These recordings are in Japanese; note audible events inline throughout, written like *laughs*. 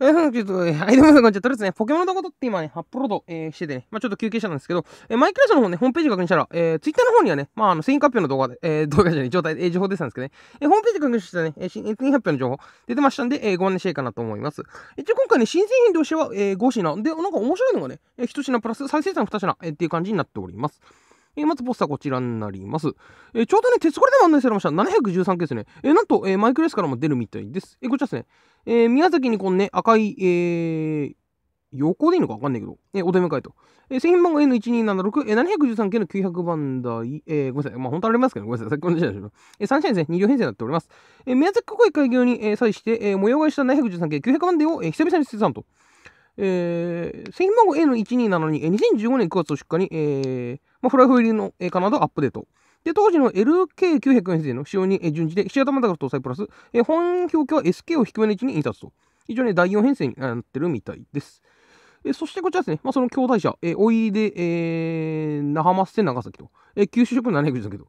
えー、ちょっと、はい、どうも、じゃとりあえずね、ポケモンのことって今ね、アップロード、えー、しててね、まあちょっと休憩したんですけど、えー、マイクラスの方ね、ホームページ確認したら、えー、ツイッターの方にはね、まああの、新発表の動画で、えー、動画じゃない、状態で、えー、情報出てたんですけどね、えー、ホームページ確認したらね、えー、新品発表の情報出てましたんで、えー、ご案内したいかなと思います。一応今回ね、新製品としては、えー、5品。で、なんか面白いのがね、えー、1品プラス再生産2品、えー、っていう感じになっております。えー、まずポスターこちらになります。えー、ちょうどね、鉄これでも案内されました。713系ですね。えー、なんと、えマイクレスからも出るみたいです。えこちらですね。え宮崎にこのね、赤い、え横でいいのかわかんないけど、えお出迎えと。え製品番号 N1276、え713系の900番台、えごめんなさい。まあ、本当ありますけど、ごめんなさい。先ほどの時代でしょ。え3車線ですね、2両編成になっております。え宮崎国会開業に、え際して、え模様替えした713系900番台を、え久々に捨てたと。えー、製品番号 A の1272、え2015年9月を出荷に、えー、まあ、フライフ入りの、えー、カナダアップデート。で、当時の l k 9 0 0成の使用に準じて、7頭だから搭載プラス、えー、本表記は SK を低めの位置に印刷と。非常に第4編成になってるみたいです。えそしてこちらですね、まあ、その兄弟車、えー、おいで、えー、那覇マッセ長崎と、えー、九州食7 0 0だけど、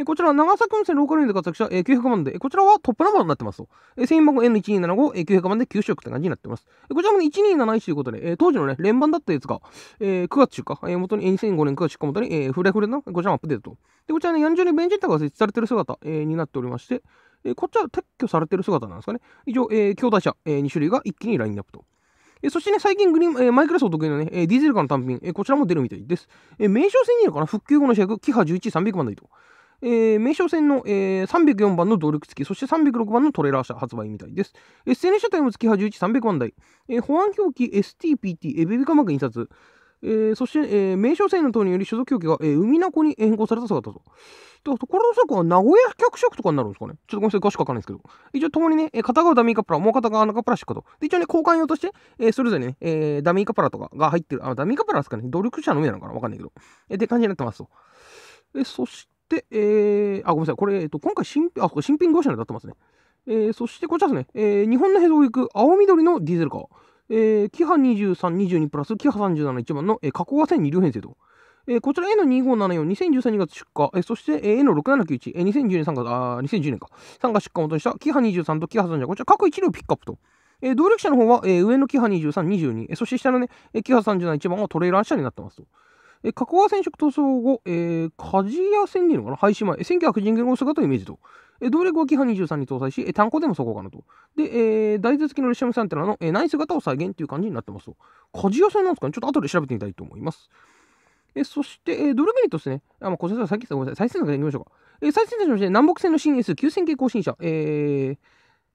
えこちら、長崎温泉ローカルインで活躍した、え900万で、こちらはトップナンバーになってますと。え1000番 N1275、え900万で9色って感じになってます。えこちらも、1271ということで、え当時のね、連番だったやつが、え9月中か、え元に、2005年9月中か元に、えフレフレの、こちらもアップデート。で、こちらね、40年ベンジッタが設置されてる姿、えになっておりまして、えこっちは撤去されてる姿なんですかね。以上、え兄弟車、え2種類が一気にラインナップと。えそしてね、最近グリーン、えー、マイクロソフト得意のね、えディーゼルカーの単品、えこちらも出るみたいです。え名称戦にいるかな復旧後の主役、キハ11300万台と。えー、名称戦の、えー、304番の動力付き、そして306番のトレーラー車発売みたいです。SNS 車体も月波11300万台、えー、保安表記 STPT、エビビカマーク印刷、えー、そして、えー、名称戦の等により所属表記が、えー、海名湖に変更されたそうだったと。これの作は名古屋客色とかになるんですかねちょっとごめんなさい、詳しくわかんないですけど。一応、ともにね、片側ダミーカプラ、もう片側ナカプラシックと。で、一応ね、交換用として、えー、それぞれね、えー、ダミーカプラとかが入ってる。あ、ダミーカプラですかね。努力者のみなのかなわかんないけど。えー、って感じになってますと。え、そして、で、えー、あ、ごめんなさい。これ、えっと、今回新品、あ、新品5車になってますね。えー、そしてこちらですね、えー、日本のドウを行く青緑のディーゼルカー。えー、キハ23、22プラス、キハ37、1番の、えー、加工が1000二両編成と。えー、こちら n の2574、2013 2月出荷、えー、そして A の6791、えー、2010年3月、あ、2010年か、3月出荷を元にしたキハ23とキハ30、こちら各1両ピックアップと。えー、動力車の方は、えー、上のキハ23、22、えー、そして下のね、キハ37、1番はトレーラー車になってますと。え加古川染色塗装後、えー、鍛冶屋いるのかな廃止前、1900人の姿をイメージと。え動力はキハ23に搭載し、え単行でもそこかなと。で、えー、大豆付きの列車ムサンテナの、えない姿を再現という感じになってますと。鍛冶屋さんなんですかねちょっと後で調べてみたいと思います。えそして、えドルベリットですね。あ、まあ、こちらさっき言ったごめんなさい。最生のからきましょうか。え最先端として、南北線の新 S9000 系更新車。えー、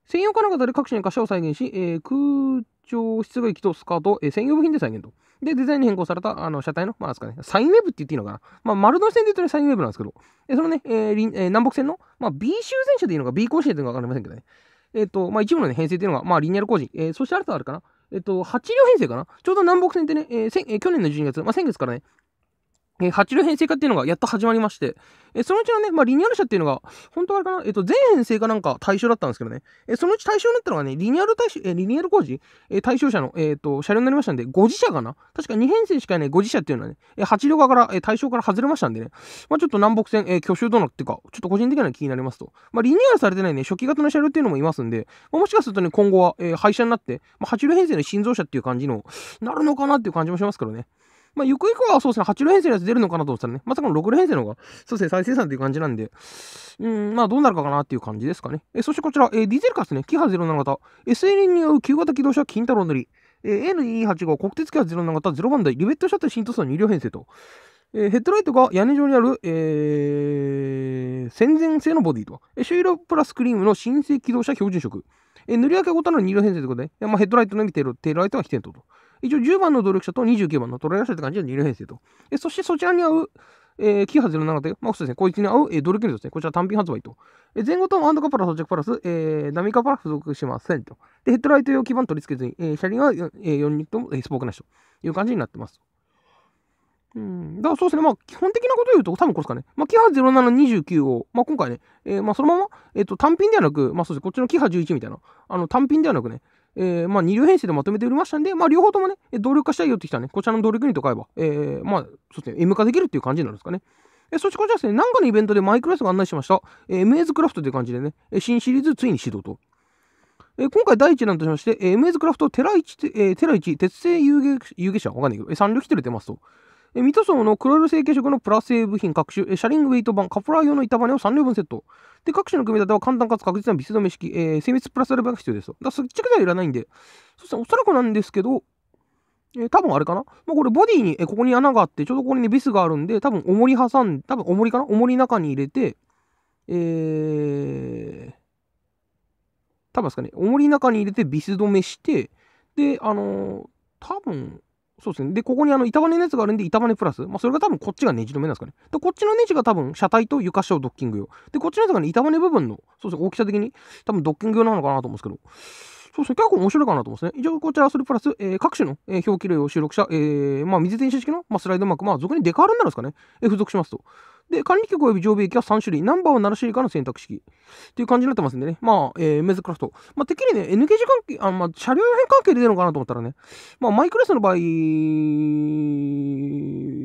専用金型で各種の貨車を再現し、えー、空調室外機とスカート、え専用部品で再現と。で、デザインに変更されたあの車体の、まあ、ですかね、サインウェブって言っていいのかな。まあ、丸の線で言うとね、サインウェブなんですけど、でそのね、えー、えー、南北線の、まあ、B 修繕車でいいのか、B 甲子園というのか分かりませんけどね。えっ、ー、と、まあ、一部の、ね、編成っていうのが、まあ、リニアル工事、えー、そして新たとあるかな。えっと、8両編成かなちょうど南北線ってね、えー、えー、去年の12月、まあ、先月からね、えー、8両編成化っていうのがやっと始まりまして、えー、そのうちのね、まあ、リニューアル車っていうのが、本当あれかな、えっ、ー、と、全編成化なんか対象だったんですけどね、えそのうち対象になったのがね、リニューアル対象、えリニューアル工事、え対象車の、えっ、と、車両になりましたんで、5次車かな確か2編成しかいない5次車っていうのはね、え8両側から、え対象から外れましたんでね、まあ、ちょっと南北線、え挙手どのっていうか、ちょっと個人的な気になりますと、まあ、リニューアルされてないね、初期型の車両っていうのもいますんで、まあ、もしかするとね、今後は、え廃車になって、まあ、8両編成の新造車っていう感じの、なるのかなっていう感じもしますけどね。まあ、ゆくゆくはそうですね、8路編成のやつ出るのかなと思ったらね、まさかの6路編成の方が、そうですね、再生産という感じなんで、うん、まあ、どうなるかなっていう感じですかね。えそしてこちら、えディゼルカスね、キハ07型、SL に合う旧型機動車、金太郎塗り、えー、N285 国鉄キハ07型0番台、リベットシャッター新塗装2両編成と、えー、ヘッドライトが屋根状にある、えー、戦前製のボディと、えー、シプラスクリームの新生機動車標準色。え塗り分けごとの2両編成ということで、まあ、ヘッドライトのみテールテールライトは非点灯と。一応10番の努力者と29番のトレーラー者って感じで2両編成と。えそしてそちらに合う、えー、キーハ07で、まあ、そうですね、こいつに合う、えー、努力ですね。こちら単品発売と。え前後ともアンドカプラ装着プラス、えー、ダミカプラ付属しませんと。で、ヘッドライト用基板取り付けずに、え車輪は、えー、4人とも、えスポークなしという感じになってます。うん、だからそうですね、まあ、基本的なことを言うと、多分これですかね、まあ、キハ0729を、まあ、今回ね、えー、まあ、そのまま、えー、と単品ではなく、まあ、そうですね、こっちのキハ11みたいな、あの単品ではなくね、えー、まあ、二流編成でまとめて売りましたんで、まあ、両方ともね、動力化したいよってきたね、こちらの動力ユニット買えば、えー、まあ、そうですね、M 化できるっていう感じになるんですかね。えそしてこちらですね、なんかのイベントでマイクロスが案内しました、えー、m a ズクラフトという感じでね、新シリーズついに始動と。えー、今回第1弾としまして、えー、m a ズクラフト、テラ1、えー、テラ1、鉄製遊戯遊者、わかんないけど、えー、3両来てる出ますと。えミトソーのクロール成形色のプラ製部品各種、えシャリングウェイト版、カプラー用の板バネを3両分セット。で、各種の組み立ては簡単かつ確実なビス止め式、えー、精密プラスアルバが必要ですだから接着剤いらないんで、そしたら、おそらくなんですけど、えー、多分あれかなまあ、これボディに、えここに穴があって、ちょうどここにね、ビスがあるんで、多分重り挟ん、多分重りかな重り中に入れて、えー、多分ですかね、重り中に入れてビス止めして、で、あのー、多分そうですね。で、ここにあの板バネのやつがあるんで、板バネプラス。まあ、それが多分こっちがネジ止めなんですかね。で、こっちのネジが多分車体と床下をドッキング用。で、こっちのやつがね、板バネ部分の、そうですね、大きさ的に多分ドッキング用なのかなと思うんですけど。そうですね、結構面白いかなと思うんですね。一応、こちら、それプラス、えー、各種の、えー、表記類を収録した、えー、まあ、水電子式の、まあ、スライドマーク、まあ、俗にデカールになるんですかね、えー、付属しますと。で、管理局及び常備液は3種類、ナンバーは7種類かの選択式っていう感じになってますんでね、まあ、えー、メズクラフト。まあ、てっきりね、n k 時関係、あまあ、車両変関係で出るのかなと思ったらね、まあ、マイクレスの場合、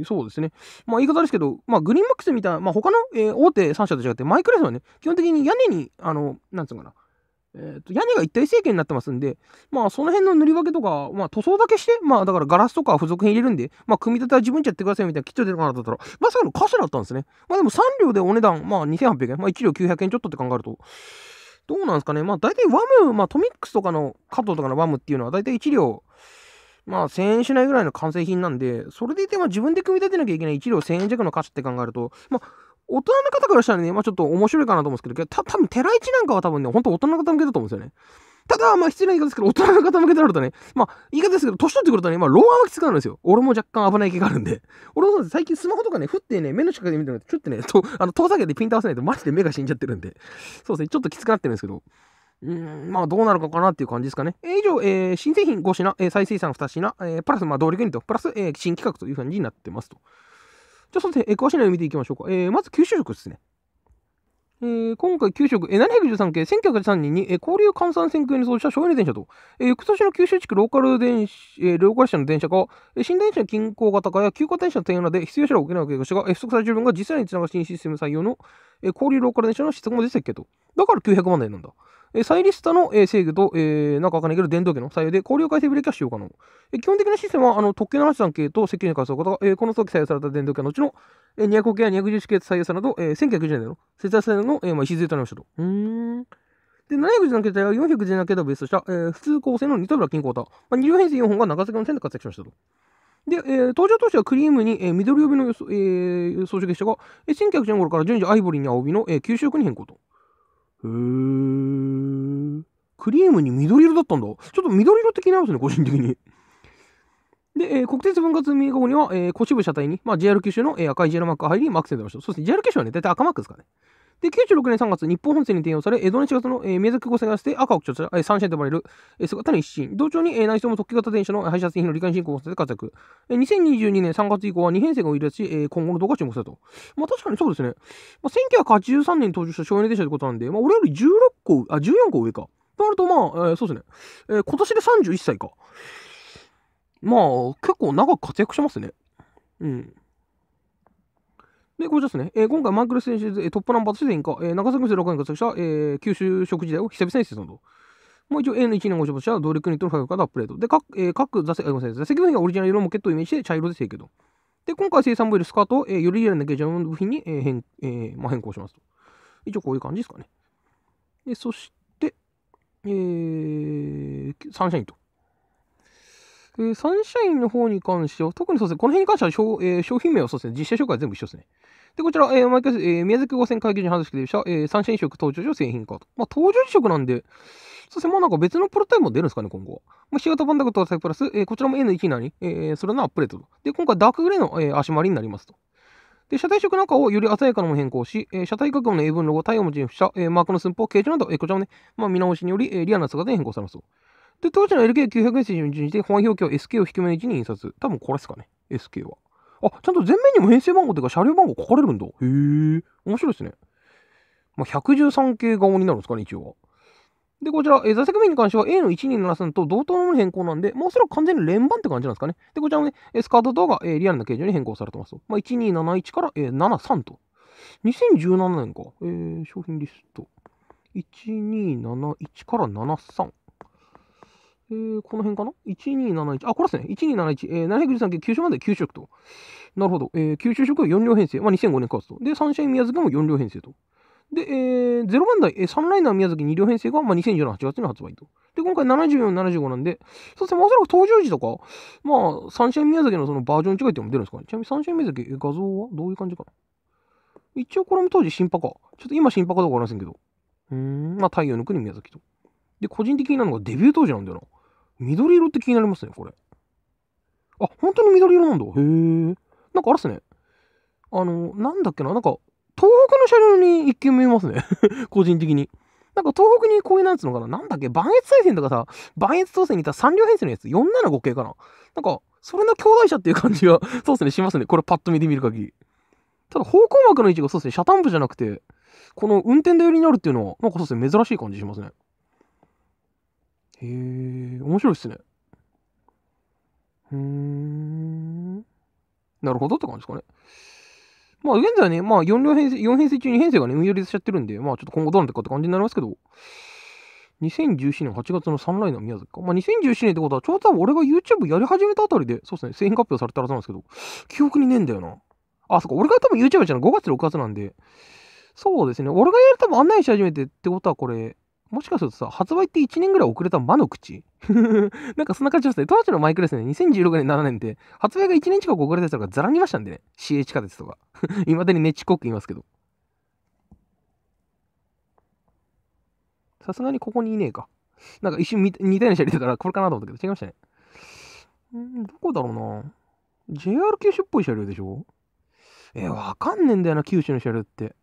そうですね、まあ、言い方ですけど、まあ、グリーンマックスみたいな、まあ、他の、えー、大手3社と違って、マイクレスはね、基本的に屋根に、あの、なんつうのかな、えー、と屋根が一体成形になってますんで、まあ、その辺の塗り分けとか、まあ、塗装だけして、まあ、だからガラスとか付属品入れるんで、まあ、組み立ては自分ちやってくださいみたいなきっチン出るかなと思ったら、まさかのカスだったんですね。まあ、でも3両でお値段、まあ、2800円、まあ、1両900円ちょっとって考えると、どうなんですかね。まあ、大体ワム、まあ、トミックスとかの加藤とかのワムっていうのは、大体1両、まあ、1000円しないぐらいの完成品なんで、それでいて、まあ、自分で組み立てなきゃいけない1両1000円弱の価値って考えると、まあ、大人の方からしたらね、まあ、ちょっと面白いかなと思うんですけど、た多分寺市なんかは多分ね、ほんと大人の方向けだと思うんですよね。ただ、まあ、失礼な言い方ですけど、大人の方向けとなるとね、まあ、言い方ですけど、年取ってくるとね、まあ、老眼はきつくなるんですよ。俺も若干危ない気があるんで。*laughs* 俺も最近スマホとかね、振ってね、目の近くで見てると、ちょっとね、とあの遠ざけてピント合わせないと、マジで目が死んじゃってるんで、そうですね、ちょっときつくなってるんですけど、うん、まあどうなるかかなっていう感じですかね。えー、以上、えー、新製品5品、えー、再生産2品、えー、プラス、まあ、動力にと、プラス、えー、新企画という感じになってますと。じゃあ、そうですね、え詳しい内容見ていきましょうか。えー、まず、九州食ですね。えー、今回、九州局、えー、713件、1 9 0 3人に、えー、交流換算選挙にそした省エネ電車と、えー、翌年の九州地区ローカル電車、えー、ローカル車の電車が、えー、新電車の均衡型化や休暇電車の転用などで必要者が起きないわけでしが、えー、不足されている分が実際につながる新システム採用の、えー、交流ローカル電車の施策も出てっけと。だから900万台なんだ。えー、サイリスタの、えー、制御と、えー、なんかわかんないけど、電動機の採用で、交流回生ブレーキは使用可能。えー、基本的なシステムは、あの特急話3系と計に関することが、えー、この時採用された電動機の後の、えー、200系や2 1 0系と採用されたと、えー、1 9 1 0年の節約性の、えーまあ、礎となりましたと。うん。で、717系帯は417系とベースとした、えー、普通構成のニトブラ金庫タ、まあ、2両編成4本が長崎の線で活躍しましたと。で、えー、登場当初はクリームに、えー、緑帯の、えー、装飾でしたが、え1900年頃から順次アイボリーに青帯の、えー、9色に変更と。へー。クリームに緑色だったんだ。ちょっと緑色的なんですね、個人的に。で、えー、国鉄分割民営化後には、えー、腰部車体に、まあ、JR 九州の、えー、赤い JR マークが入り、マークセ線出ました。そうですね、JR 九州はね、大体赤マークですからね。で、96年3月、日本本線に転用され、江戸の4月の、えー、宮崎高港線がして赤を基調とした、えー、3線と呼ばれる、えー、姿の一新。同調に、えー、内装も特急型電車の配車線費の理解進行をさせて活躍。えー、2022年3月以降は2編成が売り出し、えー、今後の動画注目されと。まあ確かにそうですね。まあ、1983年に登場した省エネ電車ということなんで、まあ俺より16個、あ、14個上か。となるとまあ、えー、そうですね。えー、今年で31歳か。まあ結構長く活躍しますね。うん。で、こちらですね、えー、今回マイクル選手、えー、トップナンバーとして前回、えー、長崎市で6年活躍した、えー、九州食事代を久々に生存と。もう一応 A の1年ご所持した動力ユニットの価格からアップデート。で、各,、えー、各座席、あ、ごめんなさい、座席部品がオリジナル色もケットをイメージして茶色で制御と。で、今回生産部位スカートを、えー、よりリアルなゲージの部品に、えー変えーまあ、変更しますと。一応こういう感じですかね。でそして、えー、サンシャインと。えー、サンシャインの方に関しては、特にそうですね、この辺に関しては商,、えー、商品名はそうですね、実写紹介は全部一緒ですね。で、こちら、えー、毎回、えー、宮崎五線会議所に話してきてした、えー、サンシャイン食登場時製品化と。まあ、登場時食なんで、そしてもうなんか別のプロタイムも出るんですかね、今後は。まあ、シアパンダク搭載プラス、えー、こちらも N1 なり、えー、それのアップデートと。で、今回ダークグレーの、えー、足回りになりますと。で、車体色なんかをより鮮やかなもの変更し、えー、車体価格の英文ロゴ、太陽文字に付しえー、マークの寸法、形状など、えー、こちらもね、まあ、見直しにより、えー、リアルな姿で変更されますと。で、当時の LK900 円筋に準じて、本表記は SK を低めの位置に印刷。多分これですかね。SK は。あ、ちゃんと前面にも編成番号というか車両番号書かれるんだ。へえ、面白いですね。まあ、113系顔になるんですかね、一応は。で、こちら、え座席面に関しては A の1273と同等のものに変更なんで、もうおそらく完全に連番って感じなんですかね。で、こちらのね、スカート等が、えリアルな形状に変更されてますと。まあ、1271から、え73と。2017年か。えー、商品リスト。1271から73。えー、この辺かな ?1271。あ、これですね。1271。えー、713件9勝まで9色と。なるほど。えー、9色は4両編成。まあ、2005年勝すと。で、サンシャイン宮崎も4両編成と。で、えー、0番台、えー、サンライナー宮崎2両編成が、まあ、2010年8月の発売と。で、今回74、75なんで、そしておそらく登場時とか、まあ、サンシャイン宮崎のそのバージョン違いっていうのも出るんですかね。ちなみにサンシャイン宮崎、えー、画像はどういう感じかな一応これも当時新パか。ちょっと今新パどうかわかりませんけど。うーん、まあ、太陽の国宮崎と。で、個人的なのがデビュー当時なんだよな。緑色って気になりますね、これ。あ、本当に緑色なんだ。へえ。なんかあれっすね。あの、なんだっけな、なんか、東北の車両に一見見えますね *laughs* 個人的に。なんか東北にこういうなんつうのかな、なんだっけ、磐越再線とかさ、磐越当線にいた3両編成のやつ、475系かな。なんか、それの兄弟車っていう感じが、*laughs* そうですね、しますね。これパッと見てみる限り。ただ方向幕の位置がそうですね、車単部じゃなくて、この運転台寄りになるっていうのは、なんかそうですね、珍しい感じしますね。へえ、面白いっすね。うーん。なるほどって感じですかね。まあ、現在ね、まあ、4両編成、4編成中に編成がね、運用列しちゃってるんで、まあ、ちょっと今後どうなってかって感じになりますけど、2017年8月のサンライナの宮崎か。まあ、2017年ってことは、ちょうど多分俺が YouTube やり始めたあたりで、そうですね、製品発表されたらそうなんですけど、記憶にねえんだよな。あ、そっか、俺が多分 YouTube じゃない5月6月なんで、そうですね、俺がやる多分案内し始めてってことは、これ、もしかするとさ、発売って1年ぐらい遅れた魔の口 *laughs* なんかそんな感じですね。当時のマイクですね、2016年、7年で、発売が1年近く遅れたからざらにいましたんでね。CH 地下鉄とか。い *laughs* まだにねちこく言いますけど。さすがにここにいねえか。なんか一瞬似たような車両たから、これかなと思ったけど、違いましたね。んどこだろうな。JR 九州っぽい車両でしょえわかんねえんだよな、九州の車両って。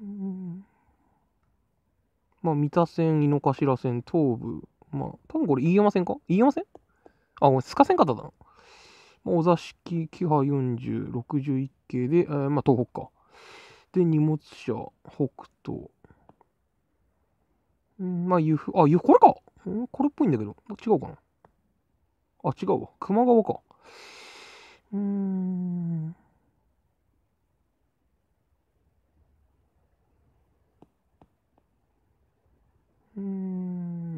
うんまあ、三田線、井の頭線、東武、まあ、多分これ飯山線か飯山線あ、ごめん、須賀線ただな。まあ、お座敷、キハ40、61系で、えー、まあ、東北か。で、荷物車、北東。んまあ、ゆふ、あ、ゆ、これかんこれっぽいんだけど、違うかなあ、違うわ。熊川か。うーん。うーん。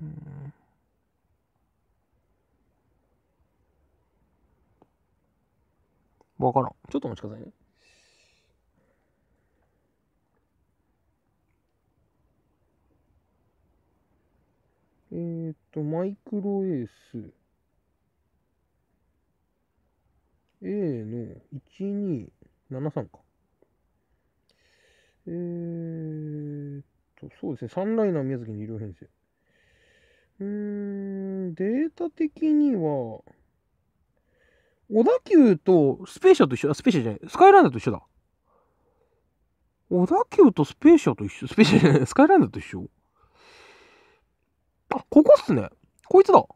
わからん。ちょっとお待ちくださいね。えっ、ー、と、マイクロエース。A の1273か。えーそう、そうですね。サンライナー宮崎に両編成。うん、データ的には、小田急とスペーシアと一緒、あ、スペーシーじゃない、スカイランダーと一緒だ。小田急とスペーシアと一緒、スペーシーじゃない、*laughs* スカイランダーと一緒。あ、ここっすね。こいつだ。こ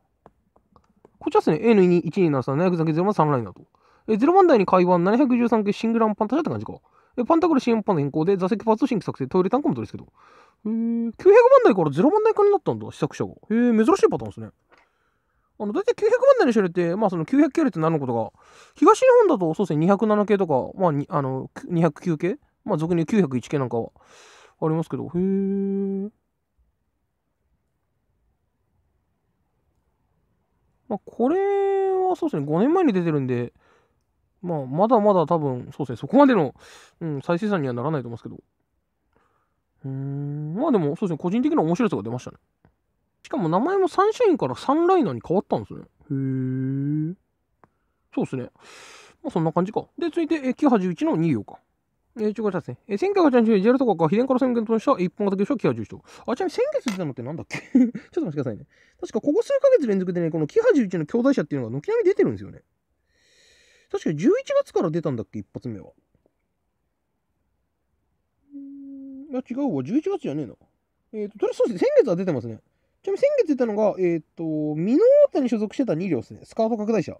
っちはっすね。A の1、2、3、703、703、3ラインだと。え、0番台に会話713系シングルアンパン、確かって感じか。で、パンタグル新版の変更で座席パーツ新規作成、トイレタンクも取りすけど。へえ、900万台から0万台化になったんだ、試作車が。へえ、珍しいパターンですね。あの、大体900万台の車両って、まあその900系列になるのことが、東日本だとそうですね、207系とか、まあ、あの、209系まあ俗に言う901系なんかはありますけど、へえ。まあこれはそうですね、5年前に出てるんで、まあ、まだまだ多分、そうですね、そこまでの、うん、再生産にはならないと思いますけど。うーん、まあでも、そうですね、個人的な面白さが出ましたね。しかも名前もサンシャインからサンライナーに変わったんですね。へえ。そうですね。まあそんな感じか。で、続いて、え981の2行か。えー、中華ですね。えー、1980年、ジェルとか秘伝から宣言とした一本型業者はキハ11と。あ、ちなみに先月出たのってなんだっけ *laughs* ちょっと待ってくださいね。確かここ数ヶ月連続でね、このキハ11の兄弟者っていうのが軒並み出てるんですよね。確か11月から出たんだっけ、一発目は。いや、違うわ。11月じゃねえな。えっ、ー、と、とりあえずそうです。ね。先月は出てますね。ちなみに先月出たのが、えっ、ー、と、ミノータに所属してた2両ですね。スカート拡大車。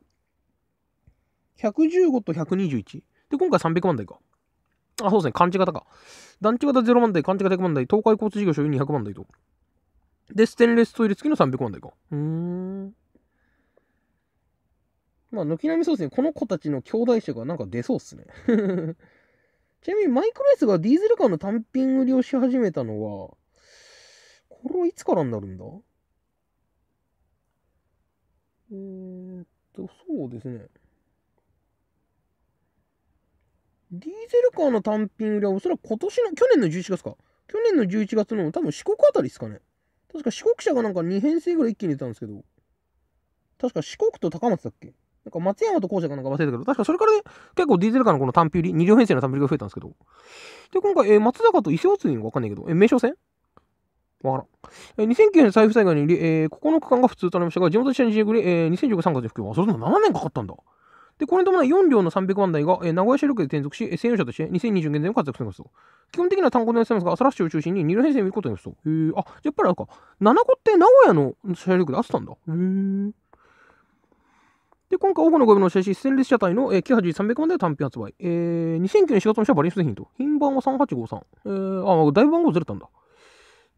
115と121。で、今回300万台か。あ、そうですね。勘違型か。団地型0万台、勘違型100万台、東海交通事業所200万台と。で、ステンレストイレ付きの300万台か。うーん。まあ、軒並みそうですね。この子たちの兄弟車がなんか出そうっすね。*laughs* ちなみにマイクロ S がディーゼルカーの単品売りをし始めたのは、これはいつからになるんだえー、っと、そうですね。ディーゼルカーの単品売りはおそらく今年の、去年の11月か。去年の11月の多分四国あたりですかね。確か四国車がなんか2編成ぐらい一気に出たんですけど。確か四国と高松だっけなんか松山と公爵なんか忘れたけど、確かそれからね、結構ディーゼルカーのこの単品売り、二両編成の単品売りが増えたんですけど。で、今回、えー、松坂と伊勢をついのかわかんないけど、えー、名称戦わからん。えー、2009年の財布災害により、えー、の区間が普通となりましたが、地元支社に繰り、えー、2015年3月に復及。あ、それでも7年かかったんだ。で、これに伴い4両の300万台が、えー、名古屋市力で転属し、えー、専用車として2020年在を活躍していますと。基本的には単語でやってますが、新しいを中心に二両編成を見ることになりますと。へえー、あ、じやっぱりあれか、7個って名古屋の車力で合ってたんだ。へえー。で、今回、多くのゴミの写真ステンレス車体の、えー、981300万で単品発売。えー、2009年4月の車バリンス製品と。品番は3853。えー、あ、だいぶ番号ずれたんだ。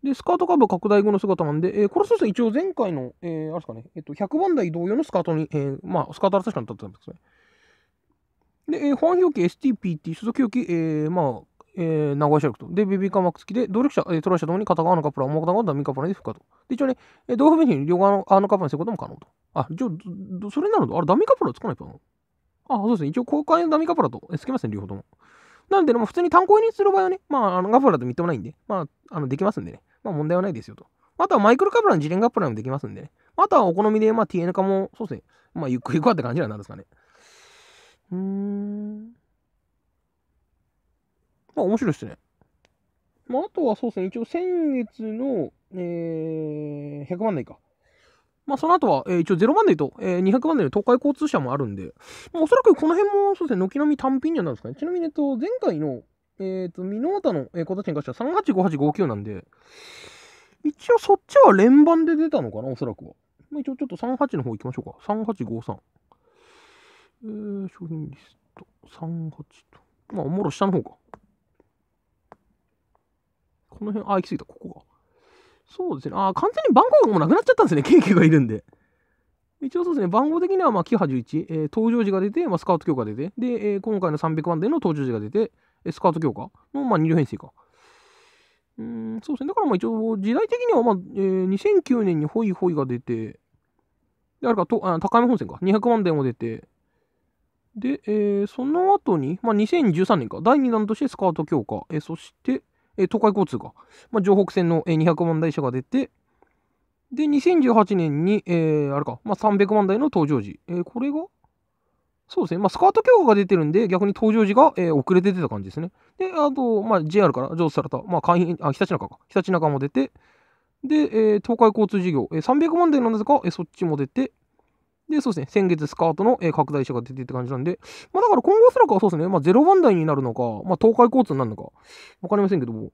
で、スカートカーブ拡大後の姿なんで、えー、これそうすると一応前回の、えー、あれですかね、えっ、ー、と、100番台同様のスカートに、えー、まあ、スカートは確かなったんですね。で、えー、保安表記 STPT、所属表記、えー、まあ、えー、名古屋シ役ルクと。で、ビビカーマーク付きで、同力者、えー、トライ者ともに片側のカプラー、もう片側のダミカプラーでくかと。で、一応ね、えー、同部に両側のあのカプラーにすることも可能と。あ、じゃあ、それなのと、あれ、ダミーカプラーつかないかなあ、そうですね。一応、公開のダミーカプラーと、えー、つけますね、両方とも。なんで、ね、も、普通に単行にする場合はね、まあ、あのガプラーとみっともないんで、まあ、あのできますんでね、まあ、問題はないですよと。あとはマイクロカプラーのレンカプラもできますんでね。あとはお好みで、まあ、TN 化も、そうですね。まあ、ゆっくりゆっくりって感じにはなるんですかね。うーん。まあ面白いですね。まあ、あとはそうですね、一応先月の、えー、100万台か。まあ、その後は、えー、一応0万台と、えー、200万台の東海交通車もあるんで、まあ、おそらくこの辺もそうですね、軒並み単品にはなるんですかね。ちなみに、えっと、前回の、えっ、ー、と、ミノータの、え子たちに関しては385859なんで、一応そっちは連番で出たのかな、おそらくは。まあ、一応ちょっと38の方行きましょうか。3853。えー、商品リスト、38と。まあ、おもろ下の方か。この辺、あ、行き過ぎた、ここが。そうですね。あ、完全に番号がもうなくなっちゃったんですね。ケーキがいるんで。一応そうですね、番号的には、まあ、キハ11、えー、登場時が出て、まあ、スカウト強化出て、で、えー、今回の300番での登場時が出て、えスカウト強化の、まあ、二両編成か。うん、そうですね。だから、まあ、一応、時代的には、まあ、えー、2009年にホイホイが出て、で、あれか、とあ高山本線か、200万点も出て、で、えー、その後に、まあ、2013年か、第2弾としてスカウト強化、えー、そして、え東海交通が、まあ、城北線の、え200万台車が出て、で、2018年に、えー、あれか、まあ、300万台の登場時。えー、これがそうですね。まあ、スカート強化が出てるんで、逆に登場時が、えー、遅れて出た感じですね。で、あと、まあ、JR から上司された、まあ、会員、あ、ひたちなかか。ひたちなかも出て、で、えー、東海交通事業、えー、300万台なんですが、えー、そっちも出て、で、そうですね、先月スカートの、え拡大者が出てって感じなんで、まあだから今後そらくはそうですね、まあ0番台になるのか、まあ東海交通になるのか、わかりませんけども、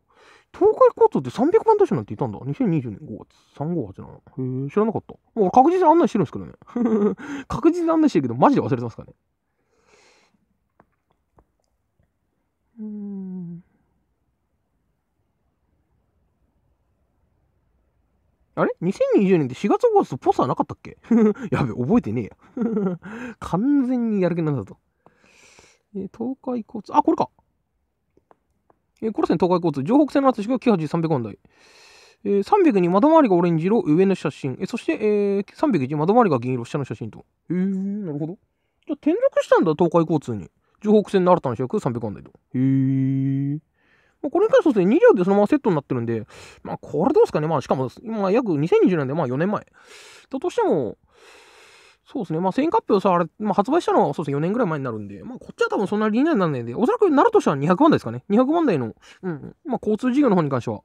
東海交通って300番台車なんていたんだ。2020年5月、3587。へえ、知らなかった。もう確実に案内してるんですけどね。*laughs* 確実に案内してるけど、マジで忘れてますからね。うん。あれ ?2020 年って4月5月とポスターなかったっけ *laughs* やべ、覚えてねえや。*laughs* 完全にやる気なんだと。えー、東海交通、あ、これか。えー、コロセン東海交通、上北線の厚が98300万台。えー、302窓回りがオレンジ色、上の写真。えー、そして、えー、301窓回りが銀色、下の写真と。えー、なるほど。じゃ転落したんだ、東海交通に。上北線の新たな主役300万台と。へえー。まあ、これに関してはですね、2両でそのままセットになってるんで、まあ、これどうですかね。まあ、しかも、まあ、約2020年で、まあ、4年前。だとしても、そうですね。まあ、1000カップをさ、あれ、まあ、発売したのは、そうですね、4年ぐらい前になるんで、まあ、こっちは多分そんなにリニにならないんで、おそらくなるとしたら200万台ですかね。200万台の、うん、まあ、交通事業の方に関しては、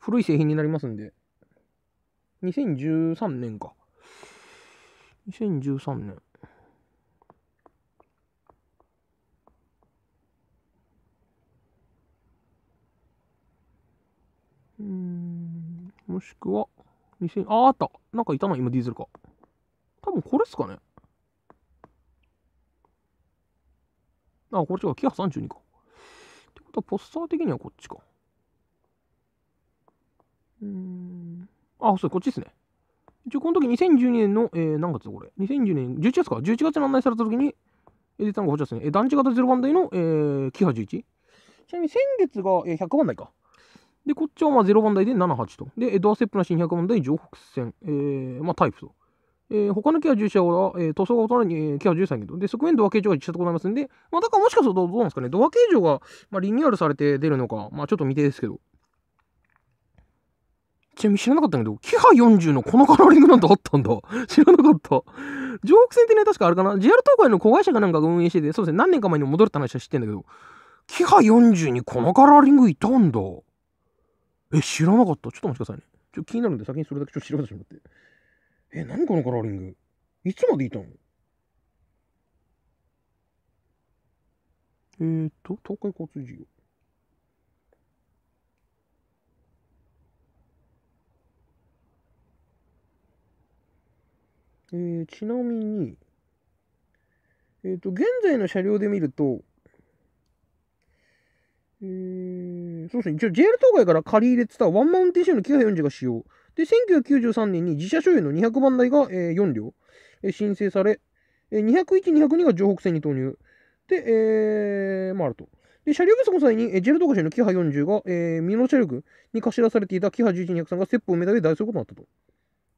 古い製品になりますんで、2013年か。2013年。うん、もしくは、2000、あ、あったなんかいたな、今ディーゼルか。多分これっすかね。ああ、こっちがキハ32か。ってことは、ポスター的にはこっちか。うん。あ、そう、こっちっすね。一応、この時2012年の、えー、何月これ ?2012 年、11月か。11月に案内された時に、出たのがこっちですね。え団地型0番台の、えー、キハ11。ちなみに先月が、えー、100番台か。で、こっちはまあ0番台で78と。で、ドアセップな新1 0 0番台上北線、えー、まあタイプと。えー、他のキア10車は、えー、塗装が大人に、えー、キハ13けど、で、側面ドア形状が1車とございますんで、まあ、だからもしかするとどうなんですかね、ドア形状が、まあ、リニューアルされて出るのか、まあ、ちょっと未定ですけど。ちなみに知らなかったけど、キハ40のこのカラーリングなんてあったんだ。*laughs* 知らなかった。上北線ってね、確かあれかな、JR 東海の子会社がなんか運営してて、そうですね、何年か前に戻るって話は知ってんだけど、キハ40にこのカラーリングいたんだ。え、知らなかった。ちょっと待ってくださいね。ちょっと気になるんで先にそれだけちょっと調べてしまって。え、何このカラーリングいつまでいたのえー、っと、東海交通事業。えー、ちなみに、えっ、ー、と、現在の車両で見ると、えそうですね。一応 JR 東海から借り入れてたワンマウンテンシェの940が使用。で、1993年に自社所有の200番台が、えー、4両、えー、申請され、えー、201、202が上北線に投入。で、えー、まあ、あると。で、車両不足の際に、えー、ジェル東海市のキハ40が、えー、美濃車力に貸し出されていたキハ11、203がステップを目指して大することになったと。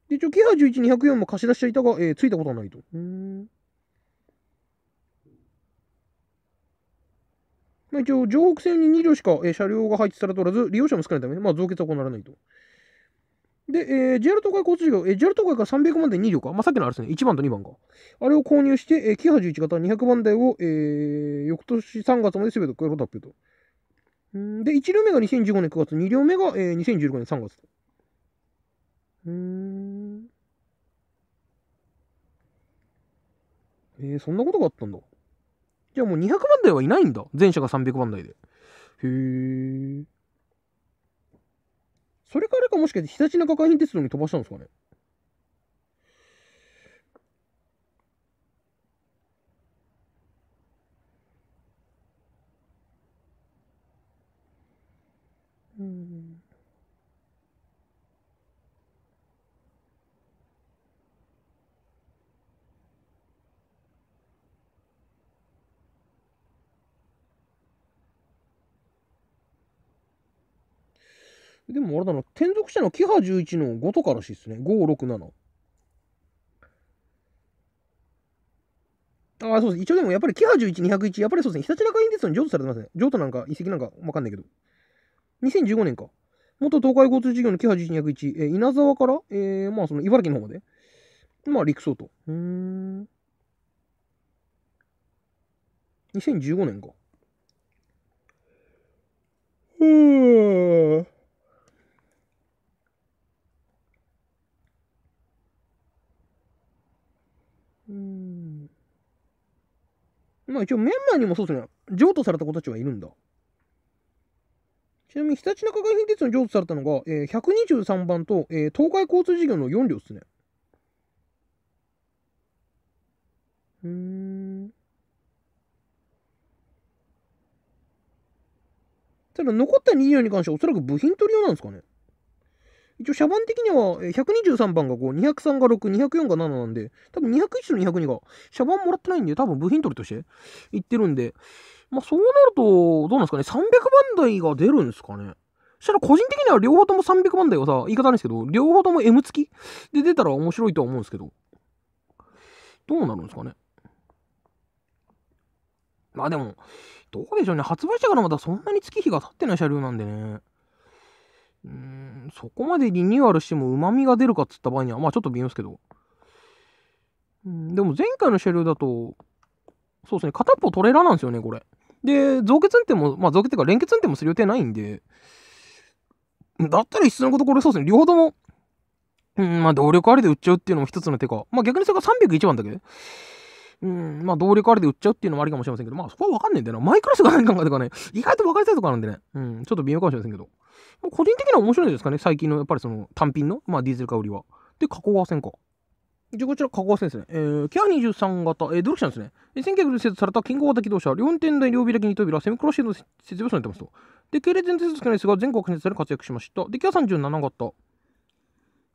で、一応、キハ11、204も貸し出していたが、えー、ついたことはないと。うんまあ、一応、上北線に2両しか、えー、車両が配置されておらず、利用者も少ないため、まあ、増結は行わないと。で、えー、JR 東海交通事業、えー、JR 東海ら300万台2両か、まあ、さっきのあれですね、1番と2番か。あれを購入して、えー、キハ11型200万台を、えー、翌年3月まで全て買えると発表と。んで、1両目が2015年9月、2両目が、えー、2016年3月と。うん。えー、そんなことがあったんだ。じゃあもう200万台はいないんだ。前者が300万台で。へえ。それからかもしかして、日立中なか海浜鉄道に飛ばしたんですかねでもあれだな、転属者のキハ11の5とからしいですね。5、6、7。ああ、そうです。一応でもやっぱりキハ11、201、やっぱりそうですね。ひたちなかディスに譲渡されてますね。譲渡なんか遺跡なんかわかんないけど。2015年か。元東海交通事業のキハ11、201、えー、稲沢から、えー、まあその茨城の方まで。まあ陸送と。うん。2015年か。うん。まあ一応メンマーにもそうですね、譲渡された子たちはいるんだ。ちなみに、ひたちなか海浜鉄道に譲渡されたのが、えー、123番と、えー、東海交通事業の4両っすね。うん。ただ、残った2両に関してはおそらく部品取り用なんですかね。一応、車番的には、123番が5、203が6、204が7なんで、多分201と202が、車番もらってないんで、多分部品取りとしていってるんで、まあ、そうなると、どうなんですかね、300番台が出るんですかね。そしたら個人的には両方とも300番台はさ、言い方なんですけど、両方とも M 付きで出たら面白いとは思うんですけど、どうなるんですかね。まあでも、どうでしょうね。発売したからまだそんなに月日が経ってない車両なんでね。うん、そこまでリニューアルしても旨味が出るかっつった場合には、まあちょっと微妙ですけど。うん、でも前回の車両だと、そうですね、片っぽトレーラーなんですよね、これ。で、造血運転も、まあ造血っていうか連結運転もする予定ないんで、だったら必要なのことこれそうですね、両方とも、うん、まあ動力ありで売っちゃうっていうのも一つの手か。まあ逆にそれが301番だけうん、まあ動力ありで売っちゃうっていうのもありかもしれませんけど、まあそこはわかんねえんだよな。マイクラスが何考えたかね、意外と分かりたいとこあるんでね、うん、ちょっと微妙かもしれませんけど。個人的には面白いですかね、最近のやっぱりその単品の、まあ、ディーゼル化売りは。で、加古川線か。じゃこちら、加古川線ですね。えー、キア23型、えー、努力んですね。1900で設された金庫型機動車、4点台両開き2扉、セミクロシーの設備を備えてますと。で、系列電鉄ですが、全国検査で活躍しました。で、キア37型。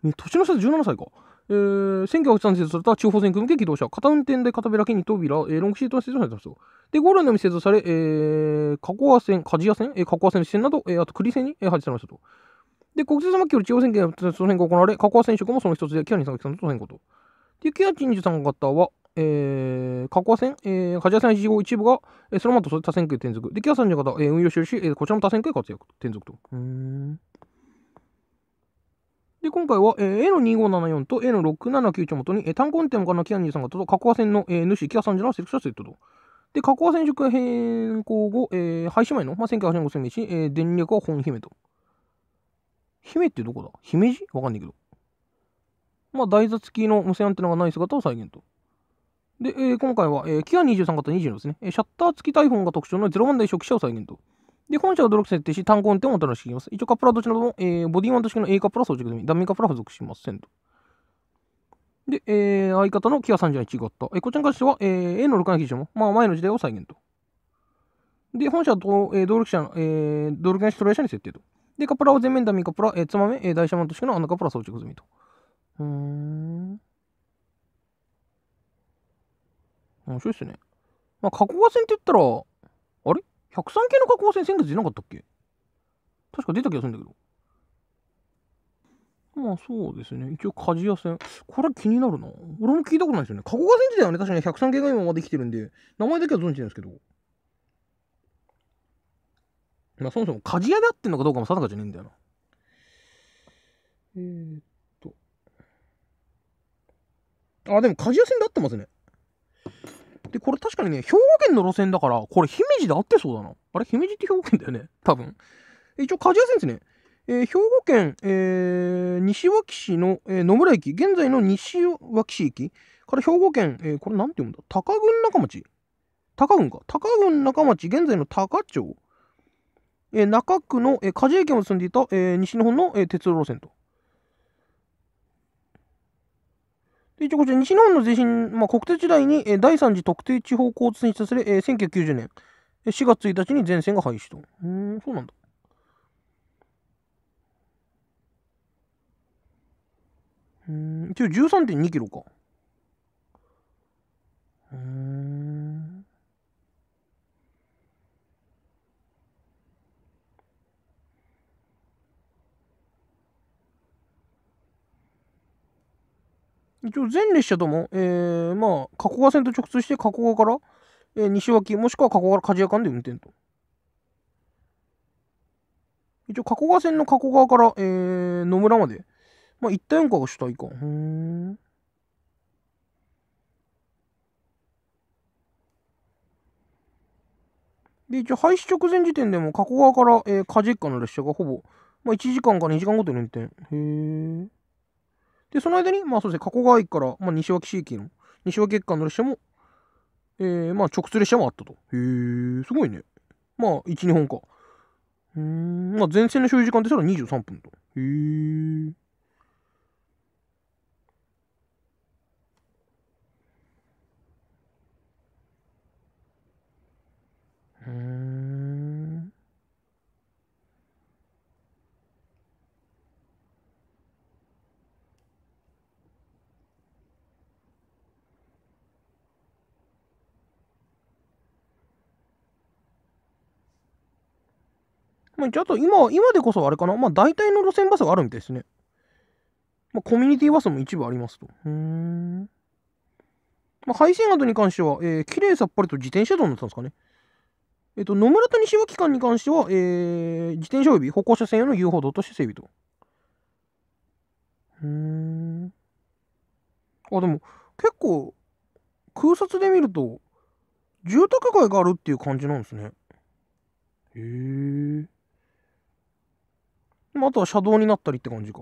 ね、年の差17歳か。えー、1983設された地方選組向け機動車、片運転で片開きに扉、えー、ロングシートが製造されたんですよ。で、ゴールのみ製造され、えー、加古屋線、鍛冶屋線、えー、加古屋線の支線など、えー、あと栗線に、えー、配置されましたと。で、国政様機より地方選挙のその辺が行われ、加古屋選職もその一つで、キアニさん、キさのと変更と。で、キアチンジさん方は、えー、加古線、えー、鍛冶屋線1号一部が、えー、そのままと多選挙へ転属。で、キアさんの方、えー、運用終了し、えー、こちらも多選挙へ活躍、転属と。うん。で、今回は、えー、A2574 と A679 も元に、えー、単コンテンカのキアニーさん方と、加古川線の、えー、主、キア30のセクションセットと。で、加古川線宿変更後、えー、廃止前の、まあ、1908年5戦目えー、電力は本姫と。姫ってどこだ姫路わかんないけど。まあ、台座付きの無線アンテナがない姿を再現と。で、えー、今回は、えー、キア23型20のですね、シャッター付き台本が特徴の0番台初期車を再現と。で、本社が努力設定し、単行運転を新しらしきます。一応カップラはどちらも、えー、ボディワンと式の A カップラ装着済み、ダミーカップラは付属しませんと。で、えー、相方のキア31型。えここちらに関しては、えー、A の6な基準も、まあ、前の時代を再現と。で、本社と、えー、動力車、えー、動力なしトレー車に設定と。で、カプラを全面ダミーカプラ、えー、つまめ、えー、台車マンとしてのアナカプラ装着済みと。うーん。面白いっすね。まあ、加工川線って言ったら、103系の下降線先月出なかったっけ確か出た気がするんだけど。まあそうですね。一応、鍛冶屋線。これ気になるな。俺も聞いたことないですよね。加古川線自体はね、確かに103系が今まで来てるんで、名前だけは存じないんですけど。まあそもそも鍛冶屋で合ってのかどうかも定かじゃねえんだよな。えー、っと。あ、でも鍛冶屋線で合ってますね。で、これ確かにね、兵庫県の路線だから、これ姫路で合ってそうだな。あれ姫路って兵庫県だよね多分。一応、鍛冶屋先生ね。えー、兵庫県、えー、西脇市の、えー、野村駅、現在の西脇市駅から兵庫県、えー、これなんて読むんだ高郡中町高郡か。高郡中町、現在の高町。えー、中区の、えー、鍛冶屋駅を住んでいた、えー、西日本の、えー、鉄道路線と。一応こちら、西日本の地震、まあ、国鉄時代に、第3次特定地方交通に指され、え1990年4月1日に全線が廃止と。うん、そうなんだ。うん、一応13.2キロか。うん。一応全列車とも、えー、まあ、加古川線と直通して加古川から、えー、西脇、もしくは加古川から鍛冶屋間で運転と。一応、加古川線の加古川から、えー、野村まで、まあ、一体運行が主体か。うん。で、一応、廃止直前時点でも、加古川から、えー、鍛冶屋間の列車がほぼ、まあ、1時間か2時間ごとに運転。へえ。で、その間に、まあそうですね、加古川駅から、まあ、西脇市駅の、西脇駅間の列車も、えー、まあ直通列車もあったと。へえ、すごいね。まあ、1、2本か。うん、まあ前線の所有時間でしたら23分と。へえ。うん。まあ、じゃあと今、今でこそあれかな、まあ、大体の路線バスがあるみたいですね。まあ、コミュニティバスも一部ありますと。うん。まあ、配線跡に関しては、えー、綺麗さっぱりと自転車道になったんですかね。えっ、ー、と、野村と西脇間に関しては、えー、自転車及び歩行者専用の遊歩道として整備と。うん。あ、でも、結構、空撮で見ると、住宅街があるっていう感じなんですね。へえ。まあ、あとは車道になったりって感じか。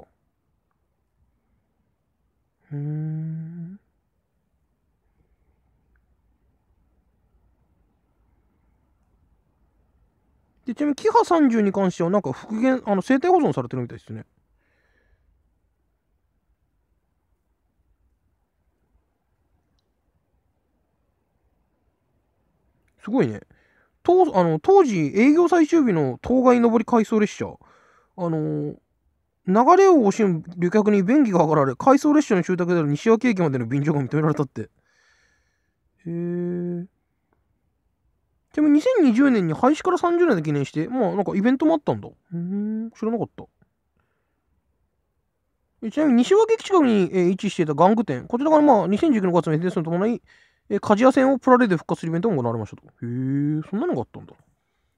うん。で、ちなみに、キハ30に関しては、なんか復元、あの、生体保存されてるみたいですね。すごいね。当あの当時、営業最終日の当該上り回送列車、あのー、流れを惜しむ旅客に便宜が図られ、回送列車の終着である西脇駅までの便乗が認められたって。へえ。でも2020年に廃止から30年で記念して、まあなんかイベントもあったんだ。うん、知らなかった。ちなみに西脇駅近くに、えー、位置していた玩具店、こちらからまあ2019年5月の閉店数に伴い、えー、鍛冶屋線をプラレで復活するイベントも行われましたと。へえ、そんなのがあったんだ。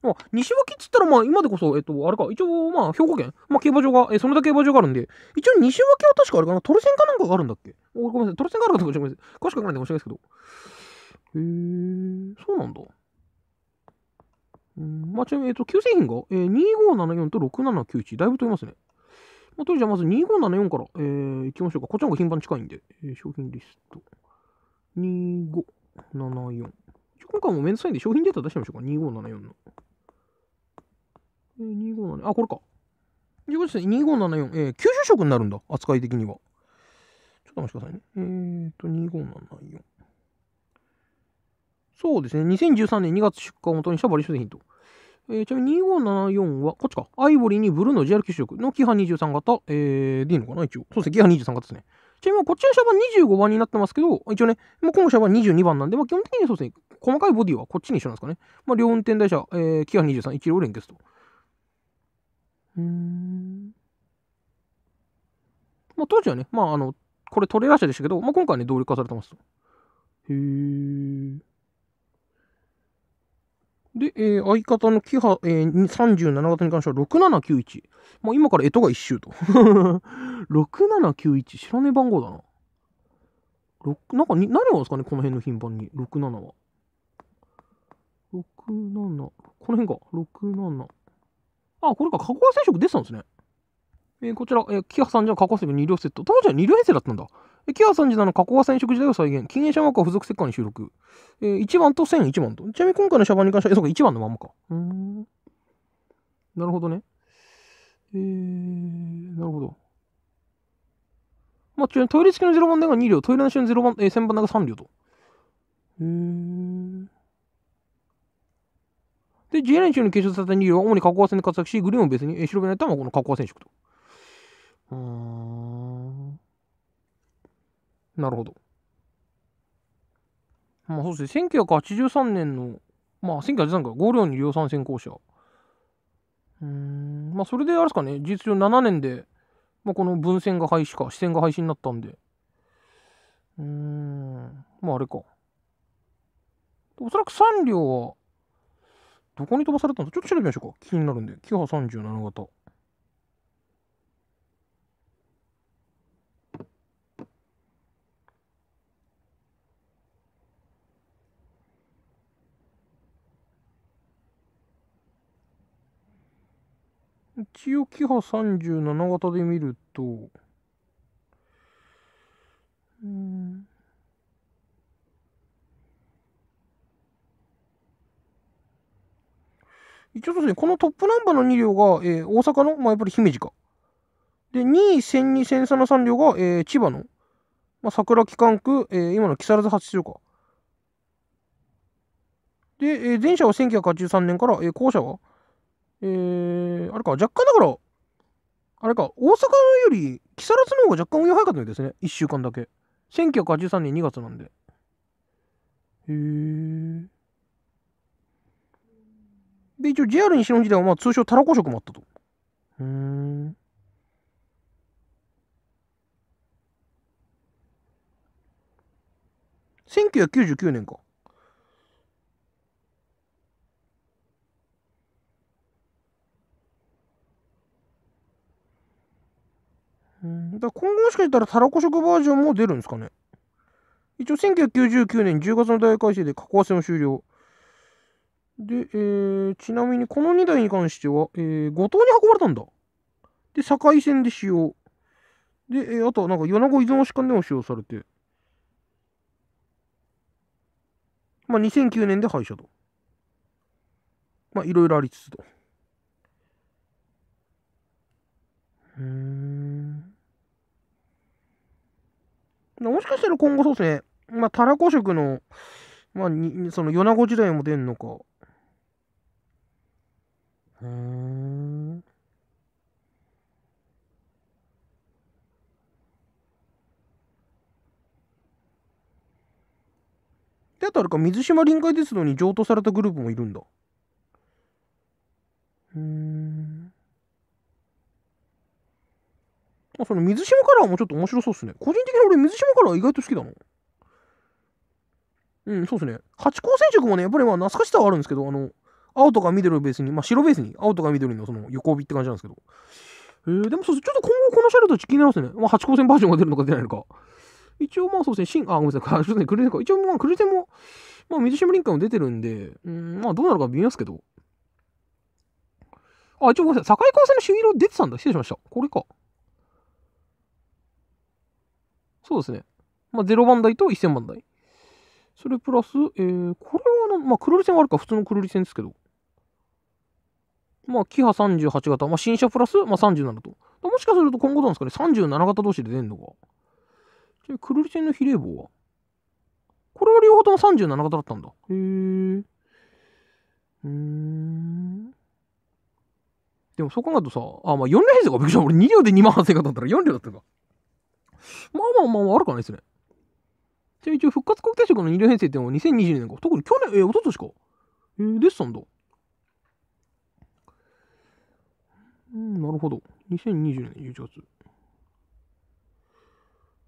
まあ、西脇っつったら、まあ、今でこそ、えっと、あれか、一応、まあ、兵庫県、まあ、競馬場が、えそのだけ競馬場があるんで、一応、西脇は確かあれかな、トルセンかなんかがあるんだっけごめんなさい、トルセンがあるかどうかごめんなさい。詳しくないで申し訳ないですけど。へえ、そうなんだ。うん、まあ、ちなみに、えっと、旧製品が、えー、2574と6791、だいぶ飛びますね。まあ、とりあえず、まず2574から、えー、行きましょうか。こっちの方が頻繁に近いんで、えー、商品リスト。2574。今回もめんどくさいんで商品データ出してみましょうか。2574の。え257あこれか15ですね2574えー、九州色になるんだ扱い的にはちょっとお待ちくださいねえー、っと2574そうですね2013年2月出荷を元にしたバリ商品とえー、ちなみに2574は、こっちか。アイボリーにブルーの JR 九色のキハ23型。えー、でいいのかな一応。そうですね、キハ23型ですね。ちなみにこっちの車番25番になってますけど、一応ね、もうこの車番22番なんで、まあ、基本的にそうですね、細かいボディはこっちに一緒なんですかね。まあ、両運転台車、えー、キハ23、一両連結と。うんまあ、当時はね、まあ、あの、これトレーラー車でしたけど、まあ、今回ね、動力化されてます。へえ。で、えー、相方のキハ、えー、37型に関しては6791。まあ、今からえとが一周と。6791、*laughs* 知らねえ番号だな。なんかに、何がんですかね、この辺の頻繁に。67は。67、この辺か。67。あ、これか、加工染色出てたんですね。えー、こちら、えー、キハ三次の加工染色2両セット。当時は2両編成だったんだ。えー、キハ三次の加工染色時代を再現。禁煙者マーカ付属石棺に収録。えー、1番と1 0 0 1番と。ちなみに今回のシャバに関しては、え、そうか、1番のままか。うん。なるほどね。えー、なるほど。まあ、ちなみにトイレ付きの0番台が2両、トイレなしの0番、えー、1000番台が3両と。えー。で、自衛練習に継承された2両は主に加工船で活躍し、グリーンを別に、スに白ない、タはこの加工船色と。うーん。なるほど。まあそうですね、1983年の、まあ1983年か、5両に量産先行者。うん、まあそれであれですかね、事実上7年で、まあ、この分線が廃止か、視線が廃止になったんで、うーん、まああれか。おそらく3両は、どこに飛ばされたのちょっと調べましょうか。気になるんで。キハ37型。一応キハ37型で見ると、うん一応ですね、このトップナンバーの2両が、えー、大阪の、まあ、やっぱり姫路か。で、2位、千2、千3の3両が、えー、千葉の、まあ、桜木管区、えー、今の木更津発祥か。で、えー、前者は1983年から、えー、後者は、えー、あれか、若干だから、あれか、大阪より木更津の方が若干運用早かったみですね、1週間だけ。1983年2月なんで。へえ。で、一応 JR 西日時代はまあ通称たらこ食もあったと。うん。1999年か。うんだ今後もしかしたらたらこ食バージョンも出るんですかね一応1999年10月の大改正で加工合戦を終了。で、えー、ちなみにこの2台に関しては、えー、五島に運ばれたんだ。で、境線で使用。で、えー、あとはなんか米子依存士官でも使用されて。まあ、2009年で廃車と。まあ、いろいろありつつと。うん。もしかしたら今後そうですね、まあ、たらこ色の、まあ、にその米子時代も出んのか。ふん。で、あとあれか、水島臨海鉄道に譲渡されたグループもいるんだ。うん。まあ、その水島カラーもちょっと面白そうっすね。個人的に俺、水島カラー意外と好きだな。うん、そうっすね。八甲戦色もね、やっぱりまあ懐かしさはあるんですけど、あの、青とか緑をベースに、まあ、白ベースに青とか緑のその横帯って感じなんですけど。えー、でもそうです。ちょっと今後この車両とち気になりますね。まあ、8高線バージョンが出るのか出ないのか。一応まあそうですね、新、あ、ごめんなさい、*laughs* クルークルゼンか。一応まあクルーゼンも、まあ水島林間も出てるんで、うん、まあどうなるか見えますけど。あ、一応ごめんなさい、境川線の朱色出てたんだ。失礼しました。これか。そうですね。まあ0番台と1000番台。それプラス、えー、これはまあ、クルリ線はあるか、普通のクルリ線ですけど。まあ、キハ38型、まあ、新車プラス、まあ、37と。もしかすると今後なんですかね、37型同士で出んのか。じゃくルり線の比例棒はこれは両方とも37型だったんだ。へえ。うん。でもそう考えるとさ、あ、まあ4両編成か。びっくりした。俺2両で2万8000型だったら4両だったか。まあまあまあ、悪くないですね。じゃあ一応復活後定色の2両編成ってのは2 0 2 0年か。特に去年、えー、おととしか。えー、でッたんだ。うん、なるほど。2020年11月。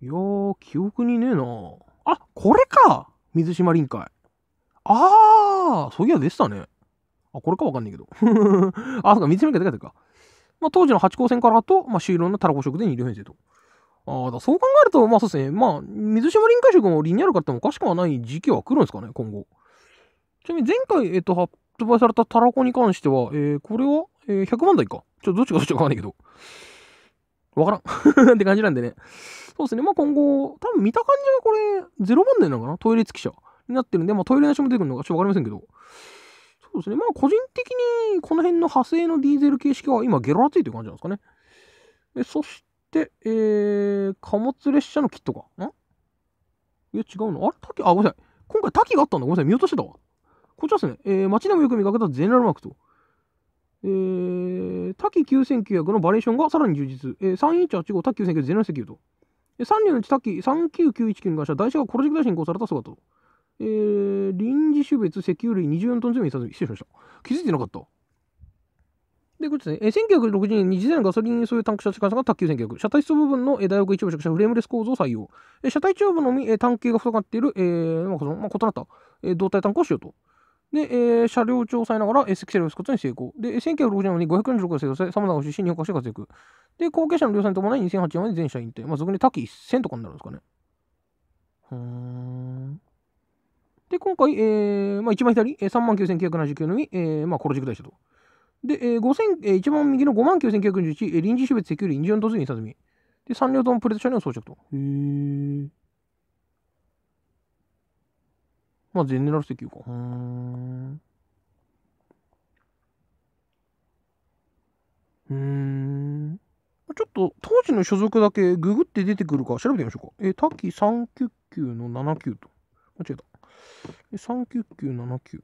いやー、記憶にねえなあ、これか水島臨海。あー、そういやでしたね。あ、これかわかんないけど。*laughs* あ、そうか、水島臨海って書いてるか。まあ、当時の八高線からと、まあ、終了のたらこ色で二両編成と。あだそう考えると、まあそうですね、まあ、水島臨海色もリニューアル化ってもおかしくはない時期は来るんですかね、今後。ちなみに前回、えっ、と、発売されたたらこに関しては、えー、これはえー、100万台か。ちょっとどっちがどっちかわかんないけど。わからん。っ *laughs* て感じなんでね。そうですね。まあ今後、多分見た感じはこれ、0番台なのかなトイレ付き車になってるんで、まあトイレなしも出てくるのかちょっとわかりませんけど。そうですね。まあ個人的に、この辺の派生のディーゼル形式は今ゲロ熱いという感じなんですかね。えそして、えー、貨物列車のキットか。んいや違うのあれ滝あ、ごめんなさい。今回滝があったんだ。ごめんなさい。見落としてたわ。こっちはですね。えー、街でもよく見かけたゼネラルマークと。えー、多岐9900のバリエーションがさらに充実。えー、3185多岐9900ゼネセキュート。えー、3両のうち多岐39919に関しては台車がコロジクタ進行された姿と。えー、臨時種別石油類24トン強の一冊、失礼しました。気づいてなかった。で、こっちね、えー、1960年に次世代ガソリンそういうタンク車車間が卓球1900。車体室部分の、えー、大学一部職者フレームレス構造を採用。えー、車体中部のみ、えー、単形が太がっている、えーまあこのまあ、異なった、えー、胴体タンクをしようと。で、えー、車両調査ながら、S ー、セキを打つことに成功。で、1960年に546が制御され、サムなンを出身、日本化して活躍。で、後継者の量産に伴い2008年まで全社引退。まあ、俗に多岐1000とかになるんですかね。ふーん。で、今回、えー、まあ、一番左、えー、39,979のみ、えー、まあ、この軸台車と。で、えー、5000、えー、一番右の5 9 9 1 1臨時種別セキュリティ、24突入、2冊目。で、3両ともプレート車両を装着と。へー。まあ、ゼネラル石油か。うん。うん。ちょっと、当時の所属だけググって出てくるか調べてみましょうか。えタキ399の79と。間違えた。え39979。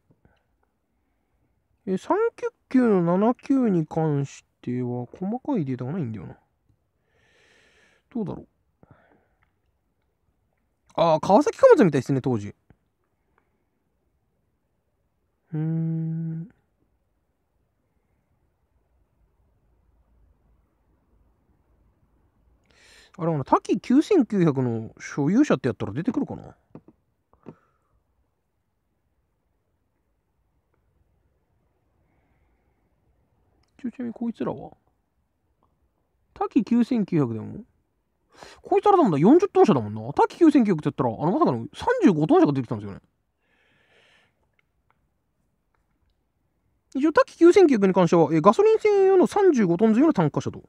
え399の79に関しては、細かいデータがないんだよな。どうだろう。ああ、川崎貨物みたいですね、当時。うん。あれ、タキ9900の所有者ってやったら出てくるかなちなみにこいつらはタキ9900でもこいつらだもんな40トン車だもんなタキ9900って言ったらあのまさかの35トン車が出てきたんですよね一応、機9 9 0 0に関しては、えガソリン専用の35トン積みの単価車と。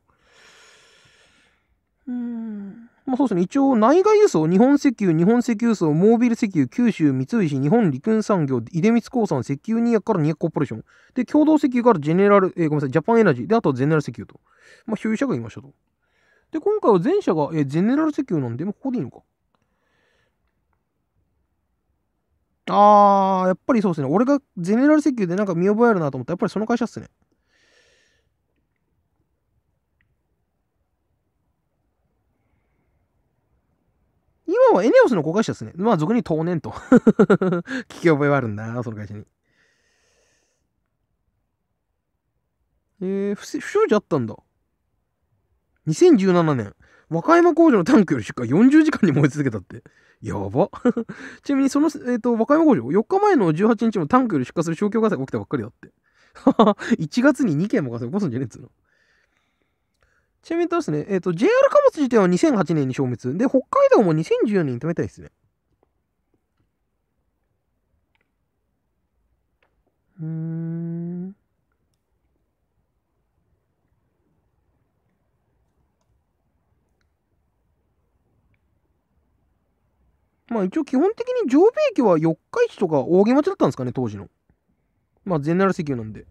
うん。まあそうですね。一応、内外輸送、日本石油、日本石油層、モービル石油、九州、三菱、日本陸運産業、出光興産、石油200から200コーポレーション。で、共同石油からジェネラル、えー、ごめんなさい、ジャパンエナジー。で、あとはジェネラル石油と。まあ、所有者がいましたと。で、今回は全社が、えー、ェネラル石油なんで、もうここでいいのか。あー、やっぱりそうですね。俺がゼネラル石油でなんか見覚えあるなと思ったら、やっぱりその会社っすね。今はエネオスの子会社ですね。まあ、俗に当年と *laughs* 聞き覚えはあるんだな、その会社に。えー、不祥事あったんだ。2017年。和歌山工場のタンクより出荷40時間に燃え続けたって。やば。*laughs* ちなみにその、えっ、ー、と、和歌山工場、4日前の18日もタンクより出荷する消去火災が起きたばっかりだって。1 *laughs* 月に2件も火災起こすんじゃねえっつうの。ちなみにとですね、えっ、ー、と、JR 貨物自体は2008年に消滅。で、北海道も2014年に止めたいですね。うーん。まあ一応基本的に常備駅は四日市とか大木町だったんですかね、当時の。まあゼネラル石油なんで。